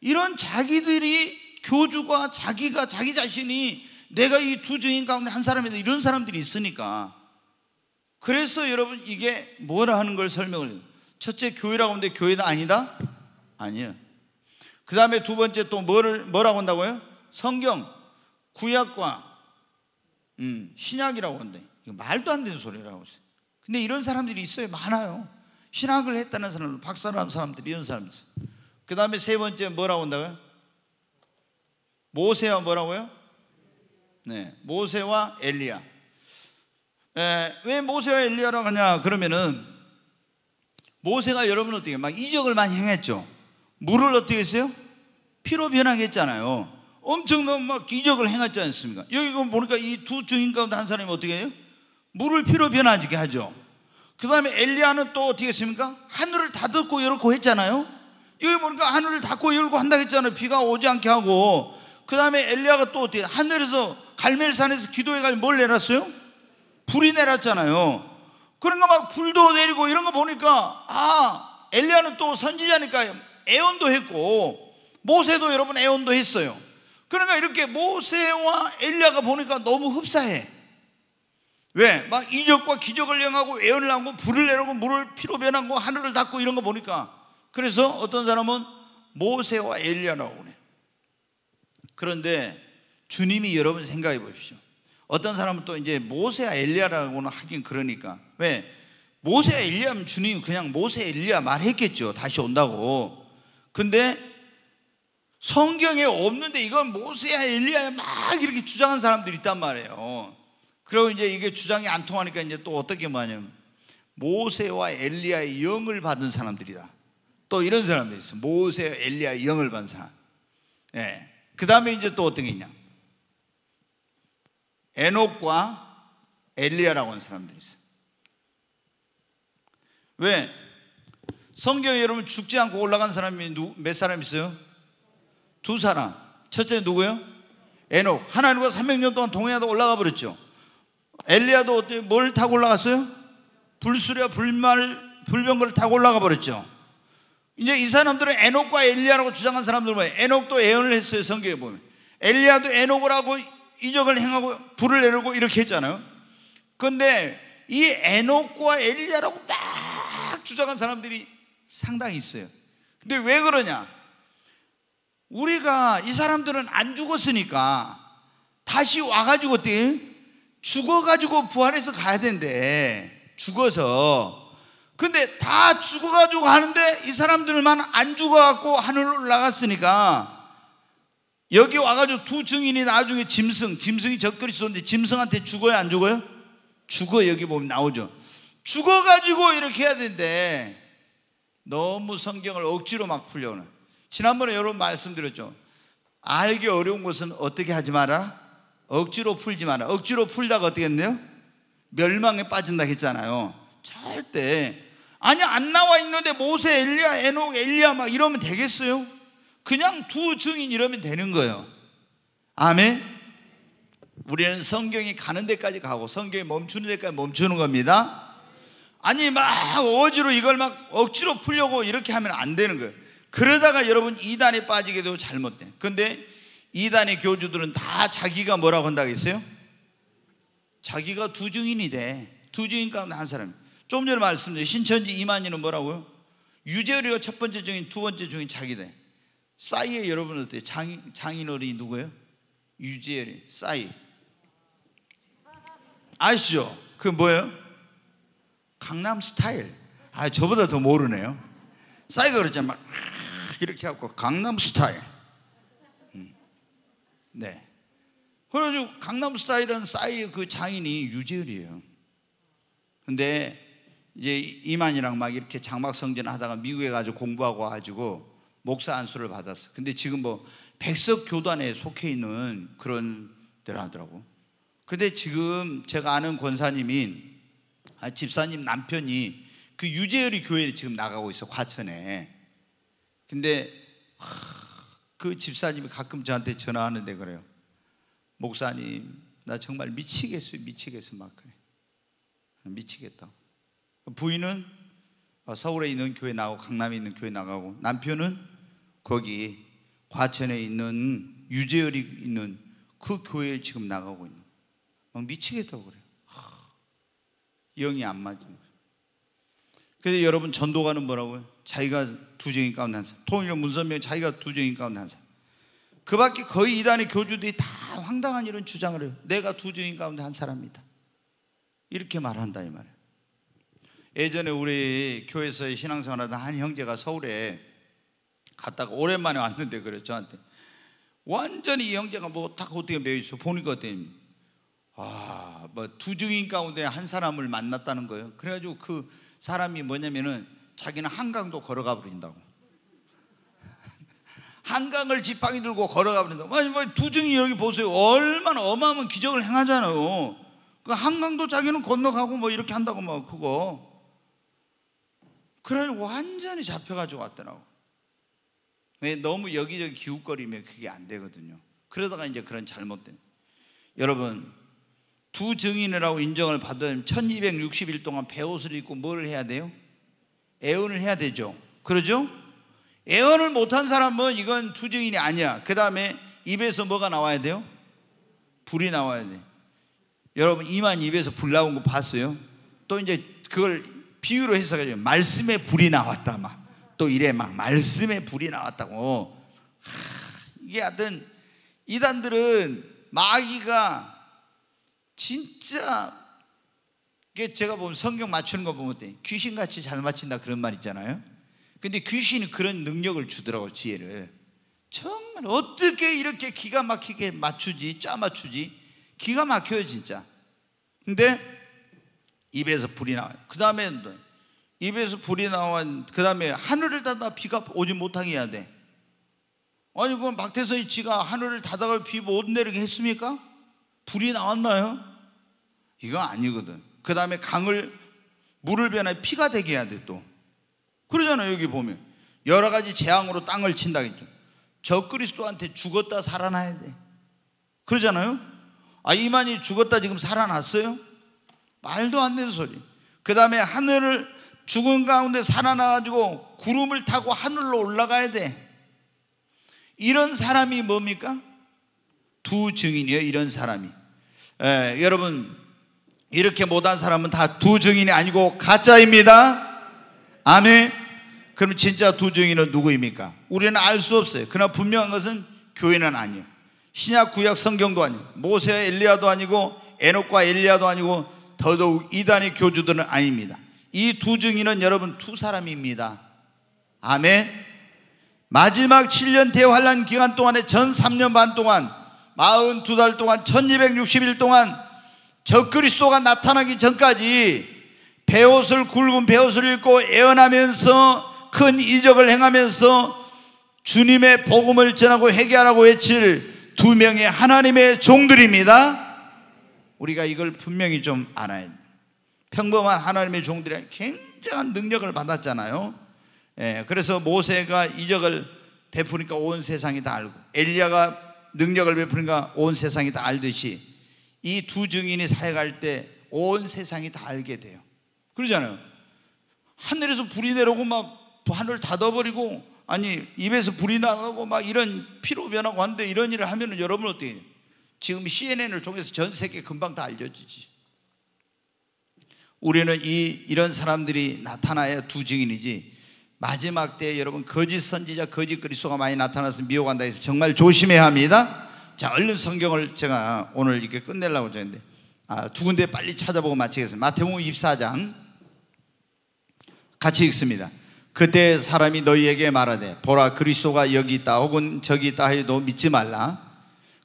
이런 자기들이 교주가 자기가 자기 자신이 내가 이 두 증인 가운데 한 사람이다 이런 사람들이 있으니까 그래서 여러분 이게 뭐라 하는 걸 설명을 해요. 첫째 교회라고 하는데 교회는 아니다? 아니요그 다음에 두 번째 또 뭐를 뭐라고 한다고요? 성경, 구약과 음, 신약이라고 한대. 이 말도 안 되는 소리라고 했어요. 근데 이런 사람들이 있어요. 많아요. 신학을 했다는 사람, 박사를 한 사람들이 이런 사람들 그 다음에 세 번째 뭐라고 한다고요? 모세와 뭐라고요? 네, 모세와 엘리야. 예, 왜 모세와 엘리야라고 하냐? 그러면은 모세가 여러분 어떻게 막 이적을 많이 행했죠. 물을 어떻게 했어요? 피로 변하겠잖아요. 엄청난 막 기적을 행했지 않습니까? 여기 보니까 이 두 증인 가운데 한 사람이 어떻게 해요? 물을 피로 변하게 하죠. 그 다음에 엘리야는 또 어떻게 했습니까? 하늘을 닫고 열고 했잖아요. 여기 보니까 하늘을 닫고 열고 한다 했잖아요. 비가 오지 않게 하고. 그 다음에 엘리야가 또 어떻게 하늘에서 갈멜산에서 기도해가지고 뭘 내놨어요? 불이 내렸잖아요. 그러니막 불도 내리고 이런 거 보니까 아 엘리야는 또 선지자니까 애언도 했고 모세도 여러분 애언도 했어요. 그러니까 이렇게 모세와 엘리야가 보니까 너무 흡사해. 왜? 막 이적과 기적을 행하고 애언을 하고 불을 내리고 물을 피로 변하고 하늘을 닫고 이런 거 보니까 그래서 어떤 사람은 모세와 엘리야라고 그 그런데 주님이 여러분 생각해 보십시오. 어떤 사람은 또 이제 모세와 엘리야라고는 하긴 그러니까 왜모세와 엘리야면 주님 그냥 모세 엘리야 말했겠죠 다시 온다고 근데 성경에 없는데 이건 모세와 엘리야 막 이렇게 주장한 사람들이 있단 말이에요 그리고 이제 이게 주장이 안 통하니까 이제 또 어떻게 말하냐면 모세와 엘리야의 영을 받은 사람들이다 또 이런 사람들이 있어 모세 와 엘리야의 영을 받은 사람 예. 그 다음에 이제 또 어떤 게 있냐 에녹과 엘리야라고 하는 사람들이 있어요. 왜? 성경에 여러분 죽지 않고 올라간 사람이 누, 몇 사람 있어요? 두 사람. 첫째 누구요? 에녹. 하나님과 300년 동안 동행하다 올라가 버렸죠. 엘리야도 어떻뭘 타고 올라갔어요? 불수려 불말 불병거를 타고 올라가 버렸죠. 이제 이 사람들은 에녹과 엘리야라고 주장한 사람들 보면 에녹도 예언을 했어요. 성경에 보면. 엘리야도 에녹을 하고 이적을 행하고 불을 내리고 이렇게 했잖아요. 그런데 이 에녹과 엘리야라고 막 주장한 사람들이 상당히 있어요. 근데 왜 그러냐? 우리가 이 사람들은 안 죽었으니까 다시 와가지고 어때? 죽어가지고 부활해서 가야 된대. 죽어서. 근데 다 죽어가지고 하는데 이 사람들만 안 죽어갖고 하늘로 올라갔으니까 여기 와가지고 두 증인이 나중에 짐승, 짐승이 적그리스도인데 짐승한테 죽어요, 안 죽어요? 죽어 여기 보면 나오죠. 죽어가지고 이렇게 해야 되는데 너무 성경을 억지로 막 풀려오는. 지난번에 여러분 말씀드렸죠. 알기 어려운 것은 어떻게 하지 마라. 억지로 풀지 마라. 억지로 풀다가 어떻게 했네요? 멸망에 빠진다 했잖아요. 절대 아니 안 나와 있는데 모세, 엘리야, 에녹, 엘리야 막 이러면 되겠어요? 그냥 두 증인 이러면 되는 거예요. 아멘. 우리는 성경이 가는 데까지 가고 성경이 멈추는 데까지 멈추는 겁니다. 아니 막 어지로 이걸 막 억지로 풀려고 이렇게 하면 안 되는 거예요. 그러다가 여러분 이단에 빠지게 되고 잘못돼. 그데 이단의 교주들은 다 자기가 뭐라고 한다고 했어요? 자기가 두 증인이 돼. 두 증인 가운데 한 사람. 좀 전에 말씀드린 신천지 이만희는 뭐라고요? 유재리가 첫 번째 증인, 두 번째 증인 자기 돼. 싸이의 여러분 어때요? 장, 장인어른이 누구예요? 유지엘이 싸이 아시죠? 그 뭐예요? 강남 스타일 아 저보다 더 모르네요 싸이가 그랬잖아 그렇죠. 이렇게 하고 강남 스타일 음. 네 그래가지고 강남 스타일은 싸이의 그 장인이 유재열이에요 근데 이제 이만이랑 막 이렇게 장막 성전 하다가 미국에 가서 공부하고 가지고 목사 안수를 받았어. 근데 지금 뭐 백석 교단에 속해 있는 그런 데라 하더라고. 근데 지금 제가 아는 권사님이 아, 집사님 남편이 그 유재열이 교회에 지금 나가고 있어 과천에. 근데 그 집사님이 가끔 저한테 전화하는데 그래요. 목사님 나 정말 미치겠어요 미치겠어 막 그래. 미치겠다. 부인은 어, 서울에 있는 교회 나가고 강남에 있는 교회 나가고 남편은 거기 과천에 있는 유재열이 있는 그 교회에 지금 나가고 있는 막 미치겠다고 그래요. 영이 안 맞은 그래서 여러분 전도가는 뭐라고요? 자기가 두쟁이 가운데 한 사람. 통일교 문선명 자기가 두쟁이 가운데 한 사람. 그 밖에 거의 이단의 교주들이 다 황당한 이런 주장을 해요. 내가 두증인 가운데 한 사람이다. 이렇게 말한다 이 말이에요. 예전에 우리 교회에서 신앙생활하던 한 형제가 서울에 갔다가 오랜만에 왔는데 그래 저한테 완전히 이 형제가 뭐딱 그 어떻게 매여 있어 보니까 어때요? 아, 뭐두 증인 가운데 한 사람을 만났다는 거예요. 그래가지고 그 사람이 뭐냐면은 자기는 한강도 걸어가 버린다고. 한강을 지팡이 들고 걸어가 버린다고. 아니, 뭐두 증이 여기 보세요. 얼마나 어마어마한 기적을 행하잖아요. 그 한강도 자기는 건너가고 뭐 이렇게 한다고 막 그거. 그래 완전히 잡혀가지고 왔더라고. 너무 여기저기 기웃거리면 그게 안 되거든요. 그러다가 이제 그런 잘못된 여러분 두 증인이라고 인정을 받으면 1260일 동안 배옷을 입고 뭘 해야 돼요? 애원을 해야 되죠. 그러죠? 애원을 못한 사람은 이건 두 증인이 아니야. 그 다음에 입에서 뭐가 나와야 돼요? 불이 나와야 돼. 여러분 이만 입에서 불 나온 거 봤어요? 또 이제 그걸 비유로 해석하죠. 말씀에 불이 나왔다 막. 또 이래 막 말씀에 불이 나왔다고. 하, 이게 하여튼 이단들은 마귀가 진짜 이게 제가 보면 성경 맞추는 거 보면 어때? 귀신같이 잘맞춘다 그런 말 있잖아요. 근데 귀신이 그런 능력을 주더라고 지혜를. 정말 어떻게 이렇게 기가 막히게 맞추지 짜 맞추지 기가 막혀요 진짜. 근데 입에서 불이 나와요. 그 다음에 입에서 불이 나와 그 다음에 하늘을 닫아 비가 오지 못하게 해야 돼 아니 그럼 박태선이 지가 하늘을 닫아가 비못 내리게 했습니까? 불이 나왔나요? 이거 아니거든 그 다음에 강을 물을 변해 피가 되게 해야 돼또 그러잖아요 여기 보면 여러 가지 재앙으로 땅을 친다 했죠 저 그리스도한테 죽었다 살아나야 돼 그러잖아요 아 이만이 죽었다 지금 살아났어요? 말도 안 되는 소리 그 다음에 하늘을 죽은 가운데 살아나가지고 구름을 타고 하늘로 올라가야 돼. 이런 사람이 뭡니까? 두 증인이에요, 이런 사람이. 에, 예, 여러분, 이렇게 못한 사람은 다 두 증인이 아니고 가짜입니다. 아멘. 그럼 진짜 두 증인은 누구입니까? 우리는 알 수 없어요. 그러나 분명한 것은 교회는 아니에요. 신약 구약 성경도 아니고 모세와 엘리야도 아니고 에녹과 엘리야도 아니고 더더욱 이단의 교주들은 아닙니다. 이두 증인은 여러분 두 사람입니다. 아멘. 마지막 7년 대환란 기간 동안에 전 3년 반 동안 42달 동안 1260일 동안 적그리스도가 나타나기 전까지 배옷을 굵은 배옷을 입고 애원하면서 큰 이적을 행하면서 주님의 복음을 전하고 회개하라고 외칠 두 명의 하나님의 종들입니다. 우리가 이걸 분명히 좀 알아야 돼. 평범한 하나님의 종들이 굉장한 능력을 받았잖아요. 예, 그래서 모세가 이적을 베푸니까 온 세상이 다 알고 엘리야가 능력을 베푸니까 온 세상이 다 알듯이 이 두 증인이 사역할 때온 세상이 다 알게 돼요. 그러잖아요. 하늘에서 불이 내려오고 막 하늘 닫아버리고 아니 입에서 불이 나가고 막 이런 피로 변하고 하는데 이런 일을 하면은 여러분 어떻게 지금 CNN을 통해서 전 세계 금방 다 알려지지. 우리는 이, 이런 사람들이 나타나야 두 증인이지. 마지막 때 여러분 거짓 선지자, 거짓 그리스도가 많이 나타나서 미혹한다 해서 정말 조심해야 합니다. 자, 얼른 성경을 제가 오늘 이렇게 끝내려고 했는데 아, 두 군데 빨리 찾아보고 마치겠습니다. 마태복음 24장 같이 읽습니다. 그때 사람이 너희에게 말하되 보라 그리스도가 여기 있다 혹은 저기 있다 해도 믿지 말라.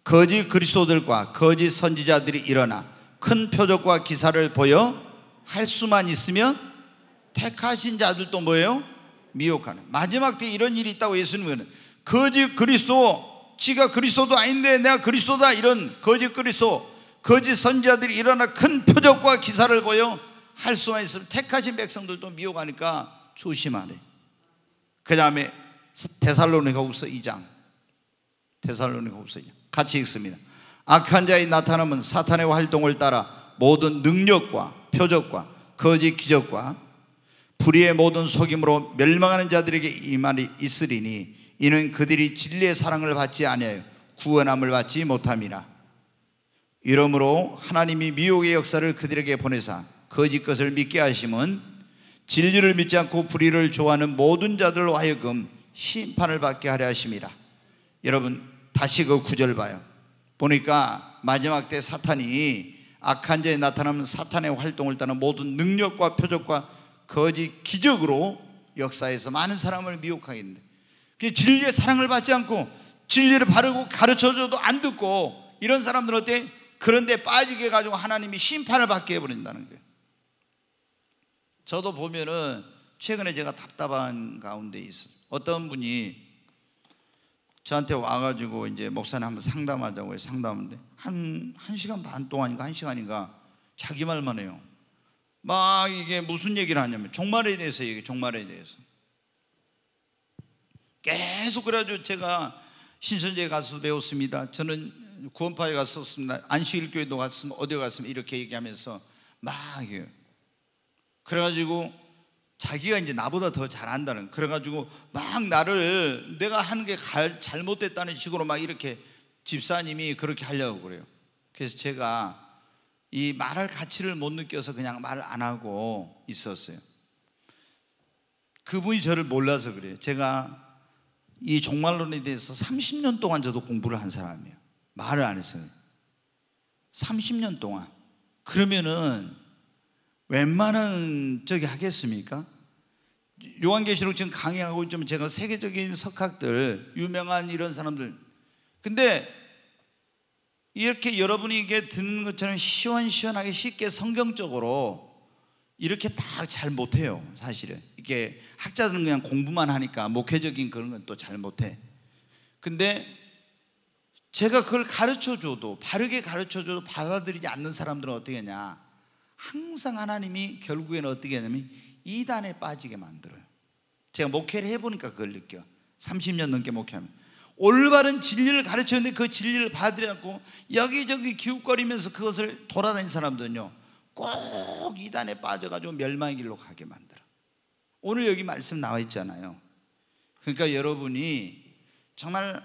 거짓 그리스도들과 거짓 선지자들이 일어나 큰 표적과 기사를 보여 할 수만 있으면 택하신 자들 도 뭐예요? 미혹하는 마지막 때 이런 일이 있다고 예수님은 거짓 그리스도 지가 그리스도도 아닌데 내가 그리스도다 이런 거짓 그리스도 거짓 선지자들이 일어나 큰 표적과 기사를 보여 할 수만 있으면 택하신 백성들도 미혹하니까 조심하네그 다음에 대살로니가 후서 2장 대살로니가 후서 2장 같이 읽습니다 악한 자의 나타남은 사탄의 활동을 따라 모든 능력과 표적과 거짓 기적과 불의의 모든 속임으로 멸망하는 자들에게 이 말이 있으리니 이는 그들이 진리의 사랑을 받지 아니하여 구원함을 받지 못함이라 이러므로 하나님이 미혹의 역사를 그들에게 보내사 거짓 것을 믿게 하심은 진리를 믿지 않고 불의를 좋아하는 모든 자들로 하여금 심판을 받게 하려 하심이라 여러분 다시 그 구절 봐요 보니까 마지막 때 사탄이 악한 자에 나타나는 사탄의 활동을 따른 모든 능력과 표적과 거짓 기적으로 역사에서 많은 사람을 미혹하게 됩니다. 진리의 사랑을 받지 않고 진리를 바르고 가르쳐줘도 안 듣고 이런 사람들 어때? 그런데 빠지게 해 가지고 하나님이 심판을 받게 해버린다는 거예요. 저도 보면은 최근에 제가 답답한 가운데 있어요. 어떤 분이 저한테 와가지고 이제 목사님 한번 상담하자고 해서 상담하는데 한, 한 시간 반 동안인가 한 시간인가 자기 말만 해요. 막 이게 무슨 얘기를 하냐면 종말에 대해서 얘기, 종말에 대해서. 계속 그래가지고 제가 신천지에 가서 배웠습니다. 저는 구원파에 갔었습니다. 안식일교회도 갔으면 어디 갔으면 이렇게 얘기하면서 막 해요. 그래가지고 자기가 이제 나보다 더 잘한다는 그래가지고 막 나를 내가 한게 잘못됐다는 식으로 막 이렇게 집사님이 그렇게 하려고 그래요. 그래서 제가 이 말할 가치를 못 느껴서 그냥 말을 안 하고 있었어요. 그분이 저를 몰라서 그래요. 제가 이 종말론에 대해서 30년 동안 저도 공부를 한 사람이에요. 말을 안 했어요. 30년 동안. 그러면은 웬만한 저기 하겠습니까? 요한계시록 지금 강의하고 있지만 제가 세계적인 석학들, 유명한 이런 사람들. 근데 이렇게 여러분에게 듣는 것처럼 시원시원하게 쉽게 성경적으로 이렇게 다 잘 못해요, 사실은. 이게 학자들은 그냥 공부만 하니까 목회적인 그런 건 또 잘 못해. 근데 제가 그걸 가르쳐 줘도, 바르게 가르쳐 줘도 받아들이지 않는 사람들은 어떻게 하냐. 항상 하나님이 결국에는 어떻게 하냐면 이단에 빠지게 만들어요. 제가 목회를 해보니까 그걸 느껴. 30년 넘게 목회하면. 올바른 진리를 가르쳤는데 그 진리를 받으려고 여기저기 기웃거리면서 그것을 돌아다닌 사람들은요, 꼭 이단에 빠져가지고 멸망의 길로 가게 만들어. 오늘 여기 말씀 나와 있잖아요. 그러니까 여러분이 정말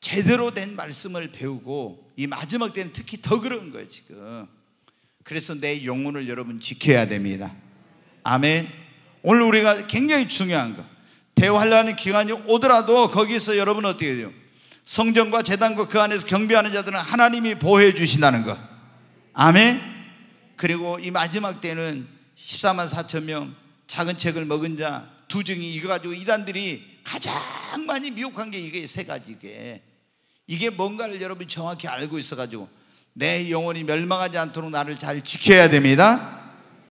제대로 된 말씀을 배우고 이 마지막 때는 특히 더 그런 거예요, 지금. 그래서 내 영혼을 여러분 지켜야 됩니다. 아멘. 오늘 우리가 굉장히 중요한 거. 대화하려 기간이 오더라도 거기서 여러분 어떻게 돼요? 성전과 재단과 그 안에서 경비하는 자들은 하나님이 보호해 주신다는 것. 아멘. 그리고 이 마지막 때는 14만 4천 명 작은 책을 먹은 자 두증이 이거 가지고 이단들이 가장 많이 미혹한 게 이게 세 가지게. 이게 뭔가를 여러분 정확히 알고 있어 가지고 내 영혼이 멸망하지 않도록 나를 잘 지켜야 됩니다.